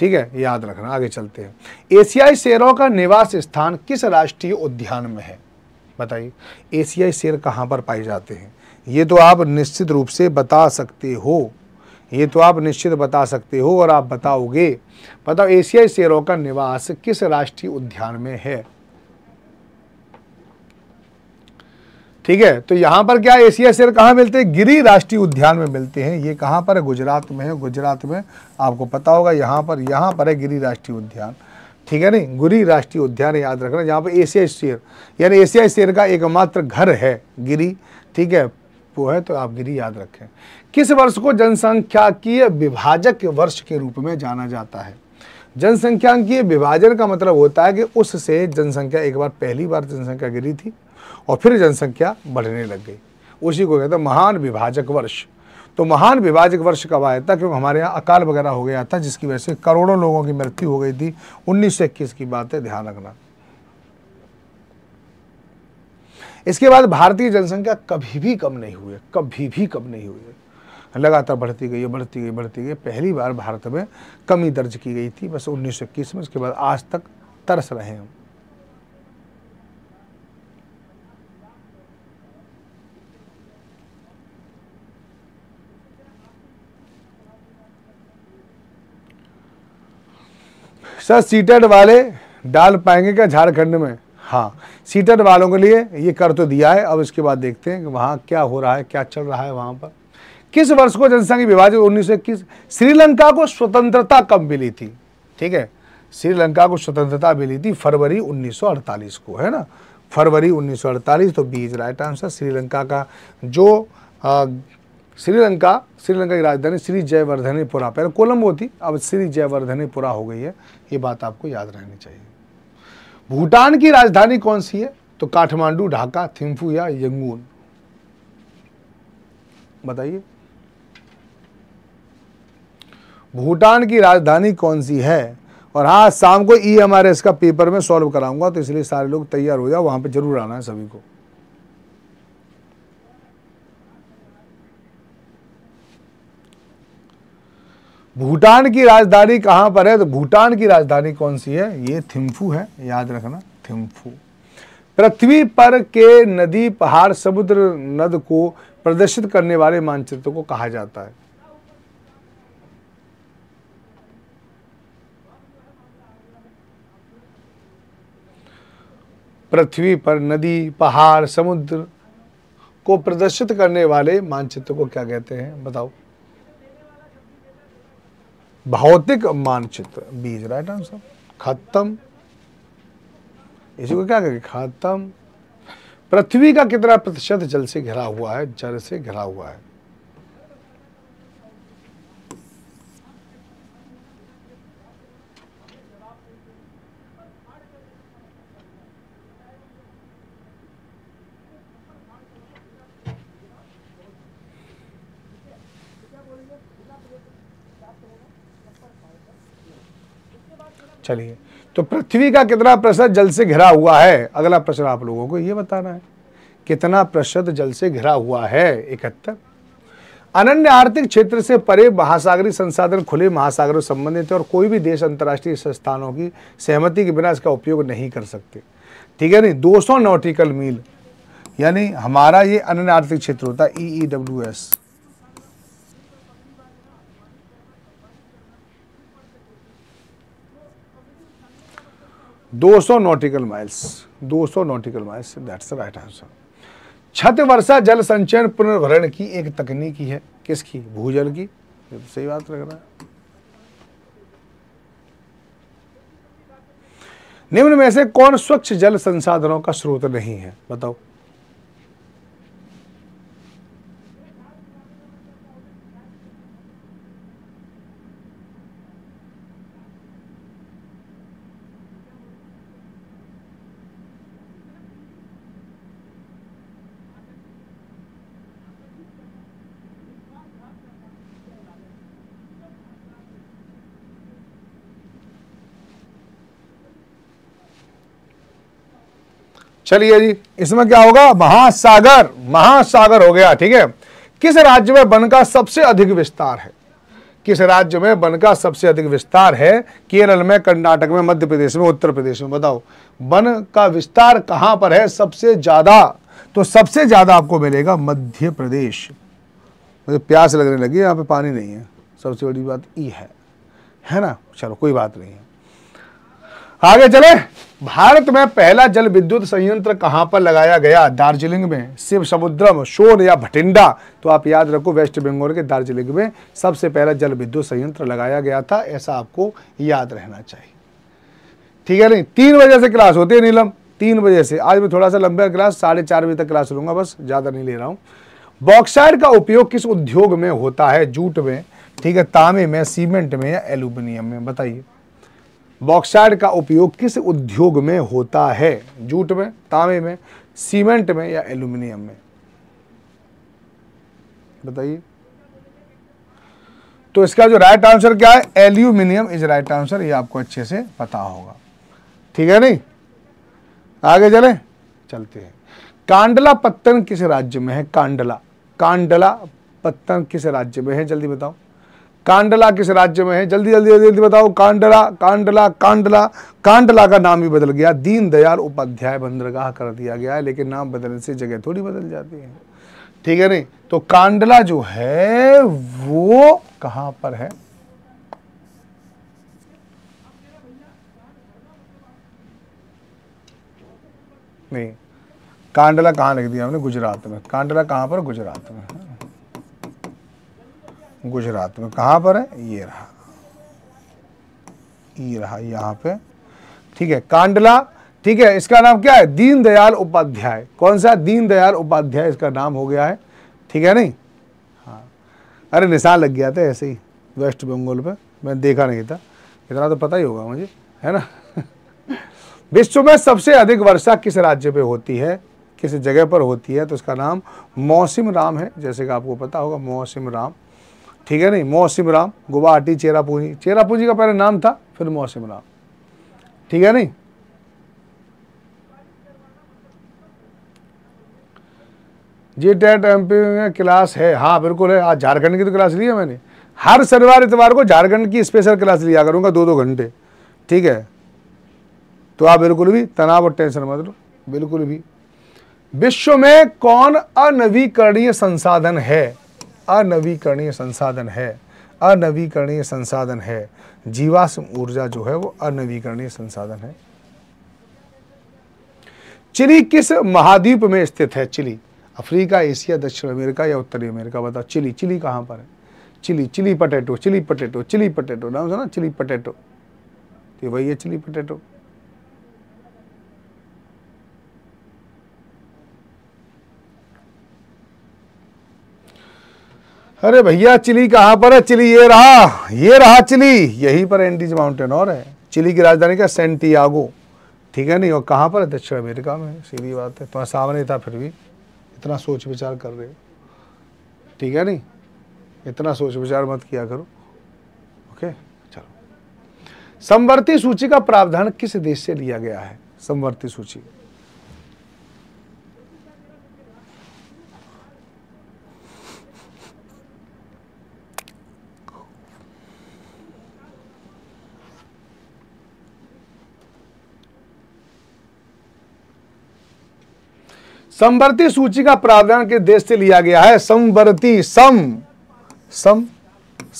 ठीक है याद रखना आगे चलते हैं एशियाई शेरों का निवास स्थान किस राष्ट्रीय उद्यान में है बताइए एशियाई शेर कहाँ पर पाए जाते हैं ये तो आप निश्चित रूप से बता सकते हो ये तो आप निश्चित बता सकते हो और आप बताओगे बताओ एशियाई शेरों का निवास किस राष्ट्रीय उद्यान में है ठीक है तो यहाँ पर क्या एशिया शेर कहाँ मिलते हैं गिरी राष्ट्रीय उद्यान में मिलते हैं ये कहाँ पर है गुजरात में है गुजरात में आपको पता होगा यहाँ पर यहाँ पर है गिरी राष्ट्रीय उद्यान ठीक है नहीं गुरी राष्ट्रीय उद्यान याद रखना जहाँ पर एशिया शेर यानी एशिया शेर का एकमात्र घर है गिरी ठीक है वो है तो आप गिरी याद रखें किस वर्ष को जनसंख्या की विभाजक वर्ष के रूप में जाना जाता है जनसंख्या की विभाजन का मतलब होता है कि उससे जनसंख्या एक बार पहली बार जनसंख्या गिरी थी और फिर जनसंख्या बढ़ने लग गई उसी को कहते हैं महान विभाजक वर्ष तो महान विभाजक वर्ष कब आया था क्योंकि हमारे यहाँ अकाल वगैरह हो गया था जिसकी वजह से करोड़ों लोगों की मृत्यु हो गई थी उन्नीस की बात है ध्यान रखना इसके बाद भारतीय जनसंख्या कभी भी कम नहीं हुई कभी भी कम नहीं हुई लगातार बढ़ती गई बढ़ती गई बढ़ती गई पहली बार भारत में कमी दर्ज की गई थी बस उन्नीस में इसके बाद आज तक तरस रहे हैं सर सीटेड वाले डाल पाएंगे क्या झारखंड में हाँ सीटेड वालों के लिए ये कर तो दिया है अब इसके बाद देखते हैं कि वहाँ क्या हो रहा है क्या चल रहा है वहाँ पर किस वर्ष को जनसंघ विभाजित उन्नीस श्रीलंका को स्वतंत्रता कब मिली थी ठीक है श्रीलंका को स्वतंत्रता मिली थी फरवरी 1948 को है ना फरवरी 1948 तो बीज राइट आंसर श्रीलंका का जो श्रीलंका श्रीलंका की राजधानी श्री जयवर्धनीपुरा पहले कोलंबो थी अब श्री जयवर्धनीपुरा हो गई है ये बात आपको याद रहनी चाहिए भूटान की राजधानी कौन सी है तो काठमांडू ढाका थिम्फू या यंगून बताइए भूटान की राजधानी कौन सी है और हाँ शाम को ई एम आर एस का पेपर में सॉल्व कराऊंगा तो इसलिए सारे लोग तैयार हो जाओ वहां पे जरूर आना है सभी को भूटान की राजधानी कहाँ पर है तो भूटान की राजधानी कौन सी है ये थिम्फू है याद रखना थिम्फू पृथ्वी पर के नदी पहाड़ समुद्र नद को प्रदर्शित करने वाले मानचित्र को कहा जाता है पृथ्वी पर नदी पहाड़ समुद्र को प्रदर्शित करने वाले मानचित्र को क्या कहते हैं बताओ भौतिक मानचित्र बीज राइट आंसर खत्म इसी को क्या कहेंगे खत्म पृथ्वी का कितना प्रतिशत जल से घिरा हुआ है जल से घिरा हुआ है चलिए तो पृथ्वी का कितना प्रतिशत जल से घिरा हुआ है अगला प्रश्न आप लोगों को ये बताना है कितना प्रतिशत जल से घिरा हुआ है इकहत्तर अनन्य आर्थिक क्षेत्र से परे महासागरीय संसाधन खुले महासागरों संबंधित है और कोई भी देश अंतर्राष्ट्रीय संस्थानों की सहमति के बिना इसका उपयोग नहीं कर सकते ठीक है नहीं 200 नॉटिकल मील यानी हमारा ये अनन्य आर्थिक क्षेत्र होता है E E W S 200 nautical miles 200 nautical miles that's the right answer छत वर्षा जल संचयन पुनर्भरण की एक तकनीकी है किसकी भूजल की ये तो सही बात लग रहा है निम्न में से कौन स्वच्छ जल संसाधनों का स्रोत नहीं है बताओ चलिए जी इसमें क्या होगा महासागर महासागर हो गया ठीक है किस राज्य में वन का सबसे अधिक विस्तार है किस राज्य में वन का सबसे अधिक विस्तार है केरल में कर्नाटक में मध्य प्रदेश में उत्तर प्रदेश में बताओ वन का विस्तार कहां पर है सबसे ज़्यादा तो सबसे ज़्यादा आपको मिलेगा मध्य प्रदेश मुझे प्यास लगने लगी यहाँ पे पानी नहीं है सबसे बड़ी बात ये है है ना चलो कोई बात नहीं है आगे चले भारत में पहला जल विद्युत संयंत्र कहाँ पर लगाया गया दार्जिलिंग में शिव समुद्रम शोर या भटिंडा तो आप याद रखो वेस्ट बंगाल के दार्जिलिंग में सबसे पहला जल विद्युत संयंत्र लगाया गया था ऐसा आपको याद रहना चाहिए ठीक है नहीं तीन बजे से क्लास होती है नीलम तीन बजे से आज मैं थोड़ा सा लंबा क्लास साढ़े चार बजे तक क्लास लूंगा बस ज़्यादा नहीं ले रहा हूँ बॉक्साइड का उपयोग किस उद्योग में होता है जूट में ठीक है तांबे में सीमेंट में या एल्यूमिनियम में बताइए बॉक्साइड का उपयोग किस उद्योग में होता है जूट में तांबे में सीमेंट में या एल्यूमिनियम में बताइए तो इसका जो राइट आंसर क्या है एल्यूमिनियम इज राइट आंसर ये आपको अच्छे से पता होगा ठीक है नहीं आगे चले चलते हैं कांडला पत्तन किस राज्य में है कांडला कांडला पत्तन किस राज्य में है जल्दी बताओ कांडला किस राज्य में है जल्दी जल्दी जल्दी जल्दी बताओ कांडला कांडला कांडला कांडला का नाम भी बदल गया दीनदयाल उपाध्याय बंदरगाह कर दिया गया है लेकिन नाम बदलने से जगह थोड़ी बदल जाती है ठीक है नहीं तो कांडला जो है वो कहां पर है नहीं कांडला कहां लिख दिया हमने गुजरात में कांडला कहां पर गुजरात में है गुजरात में कहाँ पर है ये रहा ये रहा यहाँ पे ठीक है कांडला ठीक है इसका नाम क्या है दीनदयाल उपाध्याय कौन सा दीनदयाल उपाध्याय इसका नाम हो गया है ठीक है नहीं हाँ अरे निशान लग गया था ऐसे ही वेस्ट बंगाल पे मैंने देखा नहीं था इतना तो पता ही होगा मुझे है ना विश्व में सबसे अधिक वर्षा किस राज्य पे होती है किस जगह पर होती है तो इसका नाम मौसम राम है जैसे कि आपको पता होगा मौसम राम ठीक है नहीं मौसम राम गुवाहाटी चेरापूंजी चेरापूंजी का पहले नाम था फिर मौसम राम ठीक है नहीं जी टेट एम पी में क्लास है हाँ बिल्कुल है आज झारखंड की तो क्लास ली है मैंने हर शनिवार इतवार को झारखंड की स्पेशल क्लास लिया करूँगा दो दो घंटे ठीक है तो आप बिल्कुल भी तनाव और टेंशन मत लो बिल्कुल भी विश्व में कौन अनवीकरणीय संसाधन है अनवीकरणीय संसाधन है अनवीकरणीय संसाधन है जीवाश्म ऊर्जा जो है वो अनवीकरणीय संसाधन है चिली किस महाद्वीप में स्थित है चिली अफ्रीका एशिया दक्षिण अमेरिका या उत्तरी अमेरिका बताओ चिली चिली कहां पर है chilli chilli potato chilli potato chilli potato नाम सुना चिली पटेटो तो वही है चिली पटेटो अरे भैया चिली कहाँ पर है चिली ये रहा ये रहा चिली यहीं पर एंडीज माउंटेन और है चिली की राजधानी का सेंटियागो ठीक है नहीं और कहाँ पर है दक्षिण अमेरिका में सीधी बात है तुम्हारे सामने था फिर भी इतना सोच विचार कर रहे हो ठीक है नहीं इतना सोच विचार मत किया करो ओके चलो संवर्ती सूची का प्रावधान किस देश से लिया गया है संवर्ती सूची समवर्ती सूची का प्रावधान के देश से लिया गया है समवर्ती सम सम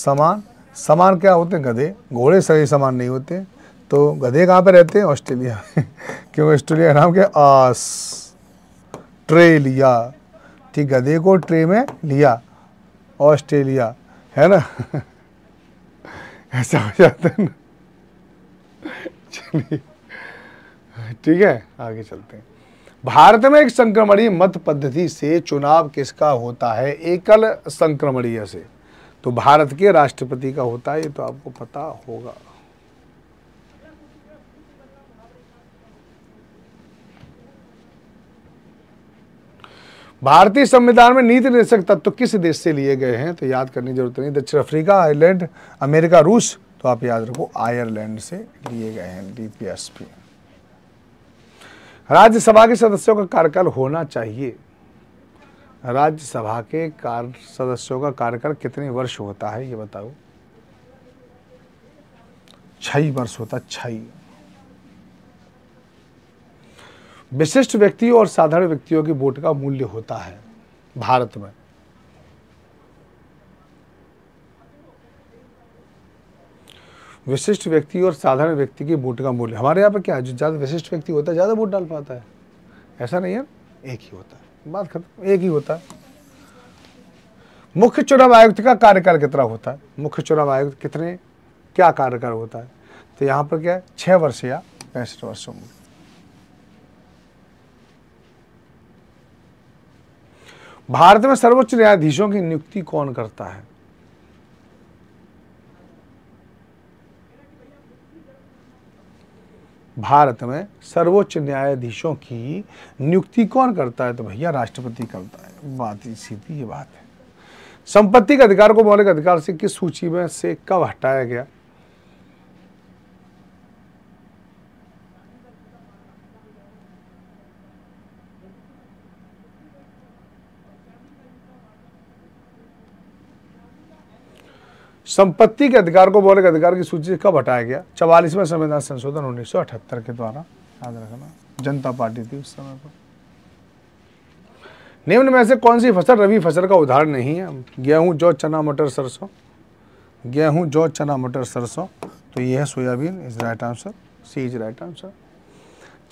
समान समान क्या होते हैं गधे घोड़े सभी समान नहीं होते तो गधे कहाँ पर रहते हैं ऑस्ट्रेलिया क्यों ऑस्ट्रेलिया नाम क्या आस ट्रे लिया ठीक गधे को ट्रे में लिया ऑस्ट्रेलिया है ना ऐसा हो जाता है ना चलिए ठीक है आगे चलते हैं भारत में एक संक्रमणीय मत पद्धति से चुनाव किसका होता है एकल संक्रमणीय से तो भारत के राष्ट्रपति का होता है ये तो आपको पता होगा भारतीय संविधान में नीति निर्देशक तत्व तो किस देश से लिए गए हैं तो याद करने की जरूरत नहीं दक्षिण अफ्रीका आयरलैंड अमेरिका रूस तो आप याद रखो आयरलैंड से लिए गए हैं डीपीएसपी राज्यसभा के सदस्यों का कार्यकाल होना चाहिए राज्यसभा के कार्य सदस्यों का कार्यकाल कितने वर्ष होता है ये बताओ छई वर्ष होता छई विशिष्ट व्यक्तियों और साधारण व्यक्तियों की वोट का मूल्य होता है भारत में विशिष्ट व्यक्ति और साधारण व्यक्ति की वोट का मूल्य हमारे यहाँ पर क्या जो ज़्यादा विशिष्ट व्यक्ति होता है ज़्यादा वोट डाल पाता है ऐसा नहीं है एक ही होता है बात खत्म एक ही होता है मुख्य चुनाव आयुक्त का कार्यकाल कितना होता है मुख्य चुनाव आयुक्त कितने क्या कार्यकाल होता है तो यहाँ पर क्या है छः वर्ष या पैंसठ वर्ष उम्र भारत में सर्वोच्च न्यायाधीशों की नियुक्ति कौन करता है भारत में सर्वोच्च न्यायाधीशों की नियुक्ति कौन करता है तो भैया राष्ट्रपति करता है बात ही सीधी ये बात है संपत्ति के अधिकार को मौलिक अधिकार से किस सूची में से कब हटाया गया संपत्ति के अधिकार को बोले अधिकार की सूची से कब हटाया गया चवालीसवें संविधान संशोधन उन्नीस के द्वारा याद रखना जनता पार्टी थी उस समय पर निम्न में से कौन सी फसल रबी फसल का उदाहरण नहीं है गेहूं जौ चना मटर सरसों गेहूं जौ चना मटर सरसों तो यह है soybean is right answer C is right answer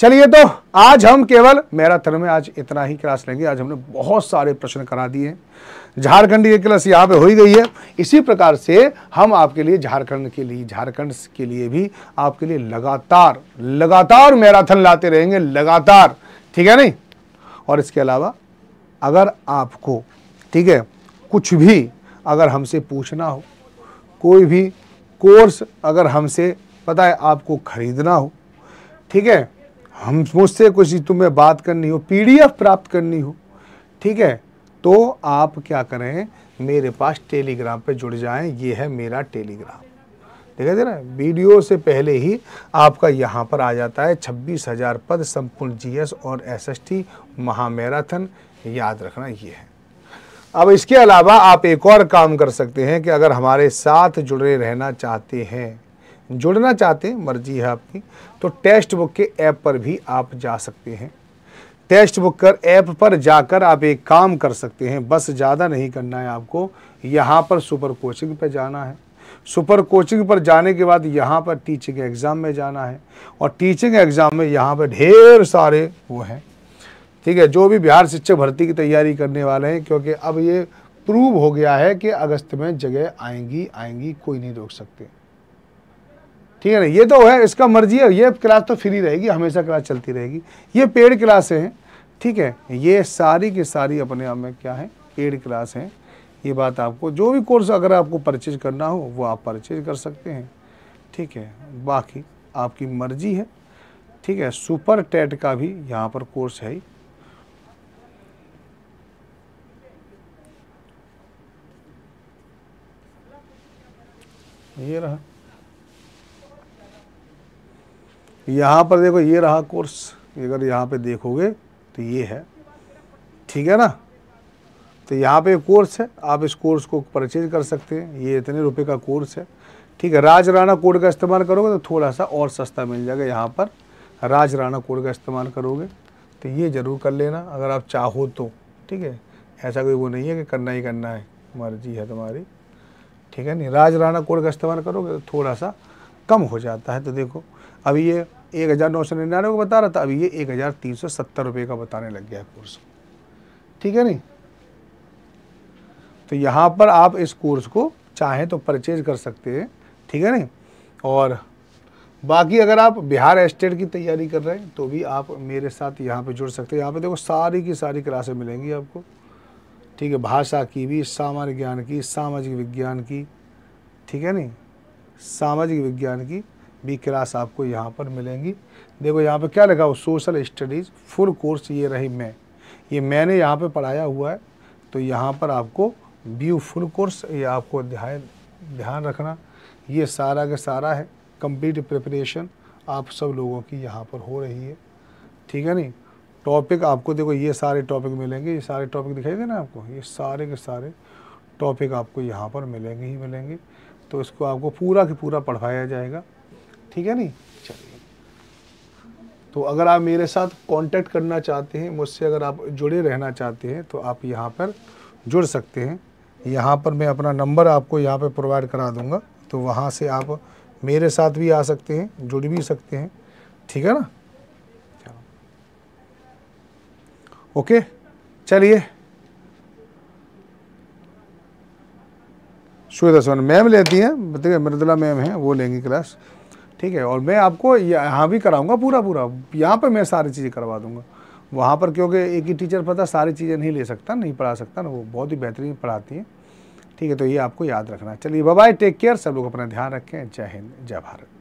चलिए तो आज हम केवल मैराथन में आज इतना ही क्लास लेंगे आज हमने बहुत सारे प्रश्न करा दिए हैं झारखंड की क्लास यहाँ पे हो ही गई है इसी प्रकार से हम आपके लिए झारखंड के लिए झारखंड के लिए भी आपके लिए लगातार लगातार मैराथन लाते रहेंगे लगातार ठीक है नहीं और इसके अलावा अगर आपको ठीक है कुछ भी अगर हमसे पूछना हो कोई भी कोर्स अगर हमसे पता है आपको ख़रीदना हो ठीक है हम मुझसे कुछ तुम्हें बात करनी हो पीडीएफ प्राप्त करनी हो ठीक है तो आप क्या करें मेरे पास टेलीग्राम पे जुड़ जाएं ये है मेरा टेलीग्राम देखा दे रहा वीडियो से पहले ही आपका यहाँ पर आ जाता है छब्बीस हज़ार पद संपूर्ण जीएस और एसएसटी महामैराथन याद रखना ये है अब इसके अलावा आप एक और काम कर सकते हैं कि अगर हमारे साथ जुड़े रहना चाहते हैं जुड़ना चाहते हैं मर्जी है आपकी तो टेक्स्ट बुक के ऐप पर भी आप जा सकते हैं टेक्स्ट बुक कर ऐप पर जाकर आप एक काम कर सकते हैं बस ज़्यादा नहीं करना है आपको यहाँ पर सुपर कोचिंग पर जाना है सुपर कोचिंग पर जाने के बाद यहाँ पर टीचिंग एग्ज़ाम में जाना है और टीचिंग एग्ज़ाम में यहाँ पर ढेर सारे वो हैं ठीक है जो भी बिहार शिक्षक भर्ती की तैयारी करने वाले हैं क्योंकि अब ये प्रूव हो गया है कि अगस्त में जगह आएंगी आएंगी कोई नहीं रोक सकते ठीक है ना ये तो है इसका मर्जी है ये क्लास तो फ्री रहेगी हमेशा क्लास चलती रहेगी ये पेड क्लास हैं ठीक है ये सारी की सारी अपने आप में क्या है पेड क्लास हैं ये बात आपको जो भी कोर्स अगर आपको परचेज करना हो वो आप परचेज कर सकते हैं ठीक है बाकी आपकी मर्जी है ठीक है सुपर टेट का भी यहाँ पर कोर्स है ये रहा यहाँ पर देखो ये रहा कोर्स अगर यहाँ पे देखोगे तो ये है ठीक है ना तो यहाँ पे कोर्स है आप इस कोर्स को परचेज कर सकते हैं ये इतने रुपए का कोर्स है ठीक है राज राणा कोड का इस्तेमाल करोगे तो थोड़ा सा और सस्ता मिल जाएगा यहाँ पर राज राणा कोड का इस्तेमाल करोगे तो ये ज़रूर कर लेना अगर आप चाहो तो ठीक है ऐसा कोई वो नहीं है कि करना ही करना है मर्जी है तुम्हारी ठीक है नहीं राज राणा कोड का इस्तेमाल करोगे तो थोड़ा सा कम हो जाता है तो देखो अभी ये एक हज़ार नौ सौ निन्यानवे का बता रहा था अभी ये एक हज़ार तीन सौ सत्तर रुपये का बताने लग गया है कोर्स ठीक है नहीं तो यहाँ पर आप इस कोर्स को चाहें तो परचेज कर सकते हैं ठीक है नहीं और बाकी अगर आप बिहार एस्टेट की तैयारी कर रहे हैं तो भी आप मेरे साथ यहाँ पे जुड़ सकते हैं यहाँ पे देखो सारी की सारी क्लासें मिलेंगी आपको ठीक है भाषा की भी सामान्य ज्ञान की सामाजिक विज्ञान की ठीक है नहीं सामाजिक विज्ञान की बी क्लास आपको यहाँ पर मिलेंगी देखो यहाँ पे क्या लगा हो सोशल स्टडीज़ फुल कोर्स ये रही मैं ये मैंने यहाँ पे पढ़ाया हुआ है तो यहाँ पर आपको बी फुल कोर्स ये आपको ध्यान ध्यान रखना ये सारा का सारा है कंप्लीट प्रिपरेशन आप सब लोगों की यहाँ पर हो रही है ठीक है नहीं टॉपिक आपको देखो ये सारे टॉपिक मिलेंगे ये सारे टॉपिक दिखाई देना आपको ये सारे के सारे टॉपिक आपको यहाँ पर मिलेंगे ही मिलेंगे तो इसको आपको पूरा के पूरा पढ़वाया जाएगा ठीक है नहीं चलिए तो अगर आप मेरे साथ कांटेक्ट करना चाहते हैं मुझसे अगर आप जुड़े रहना चाहते हैं तो आप यहाँ पर जुड़ सकते हैं यहाँ पर मैं अपना नंबर आपको यहाँ पर प्रोवाइड करा दूँगा तो वहाँ से आप मेरे साथ भी आ सकते हैं जुड़ भी सकते हैं ठीक है ना ओके चलिए सुविधा सुन मैम लेती हैं मृदुला मैम है वो लेंगी क्लास ठीक है और मैं आपको यहाँ भी कराऊंगा पूरा पूरा यहाँ पर मैं सारी चीज़ें करवा दूंगा वहाँ पर क्योंकि एक ही टीचर पता सारी चीज़ें नहीं ले सकता नहीं पढ़ा सकता ना वो बहुत ही बेहतरीन पढ़ाती हैं ठीक है तो ये आपको याद रखना चलिए बाय टेक केयर सब लोग अपना ध्यान रखें जय हिंद जय भारत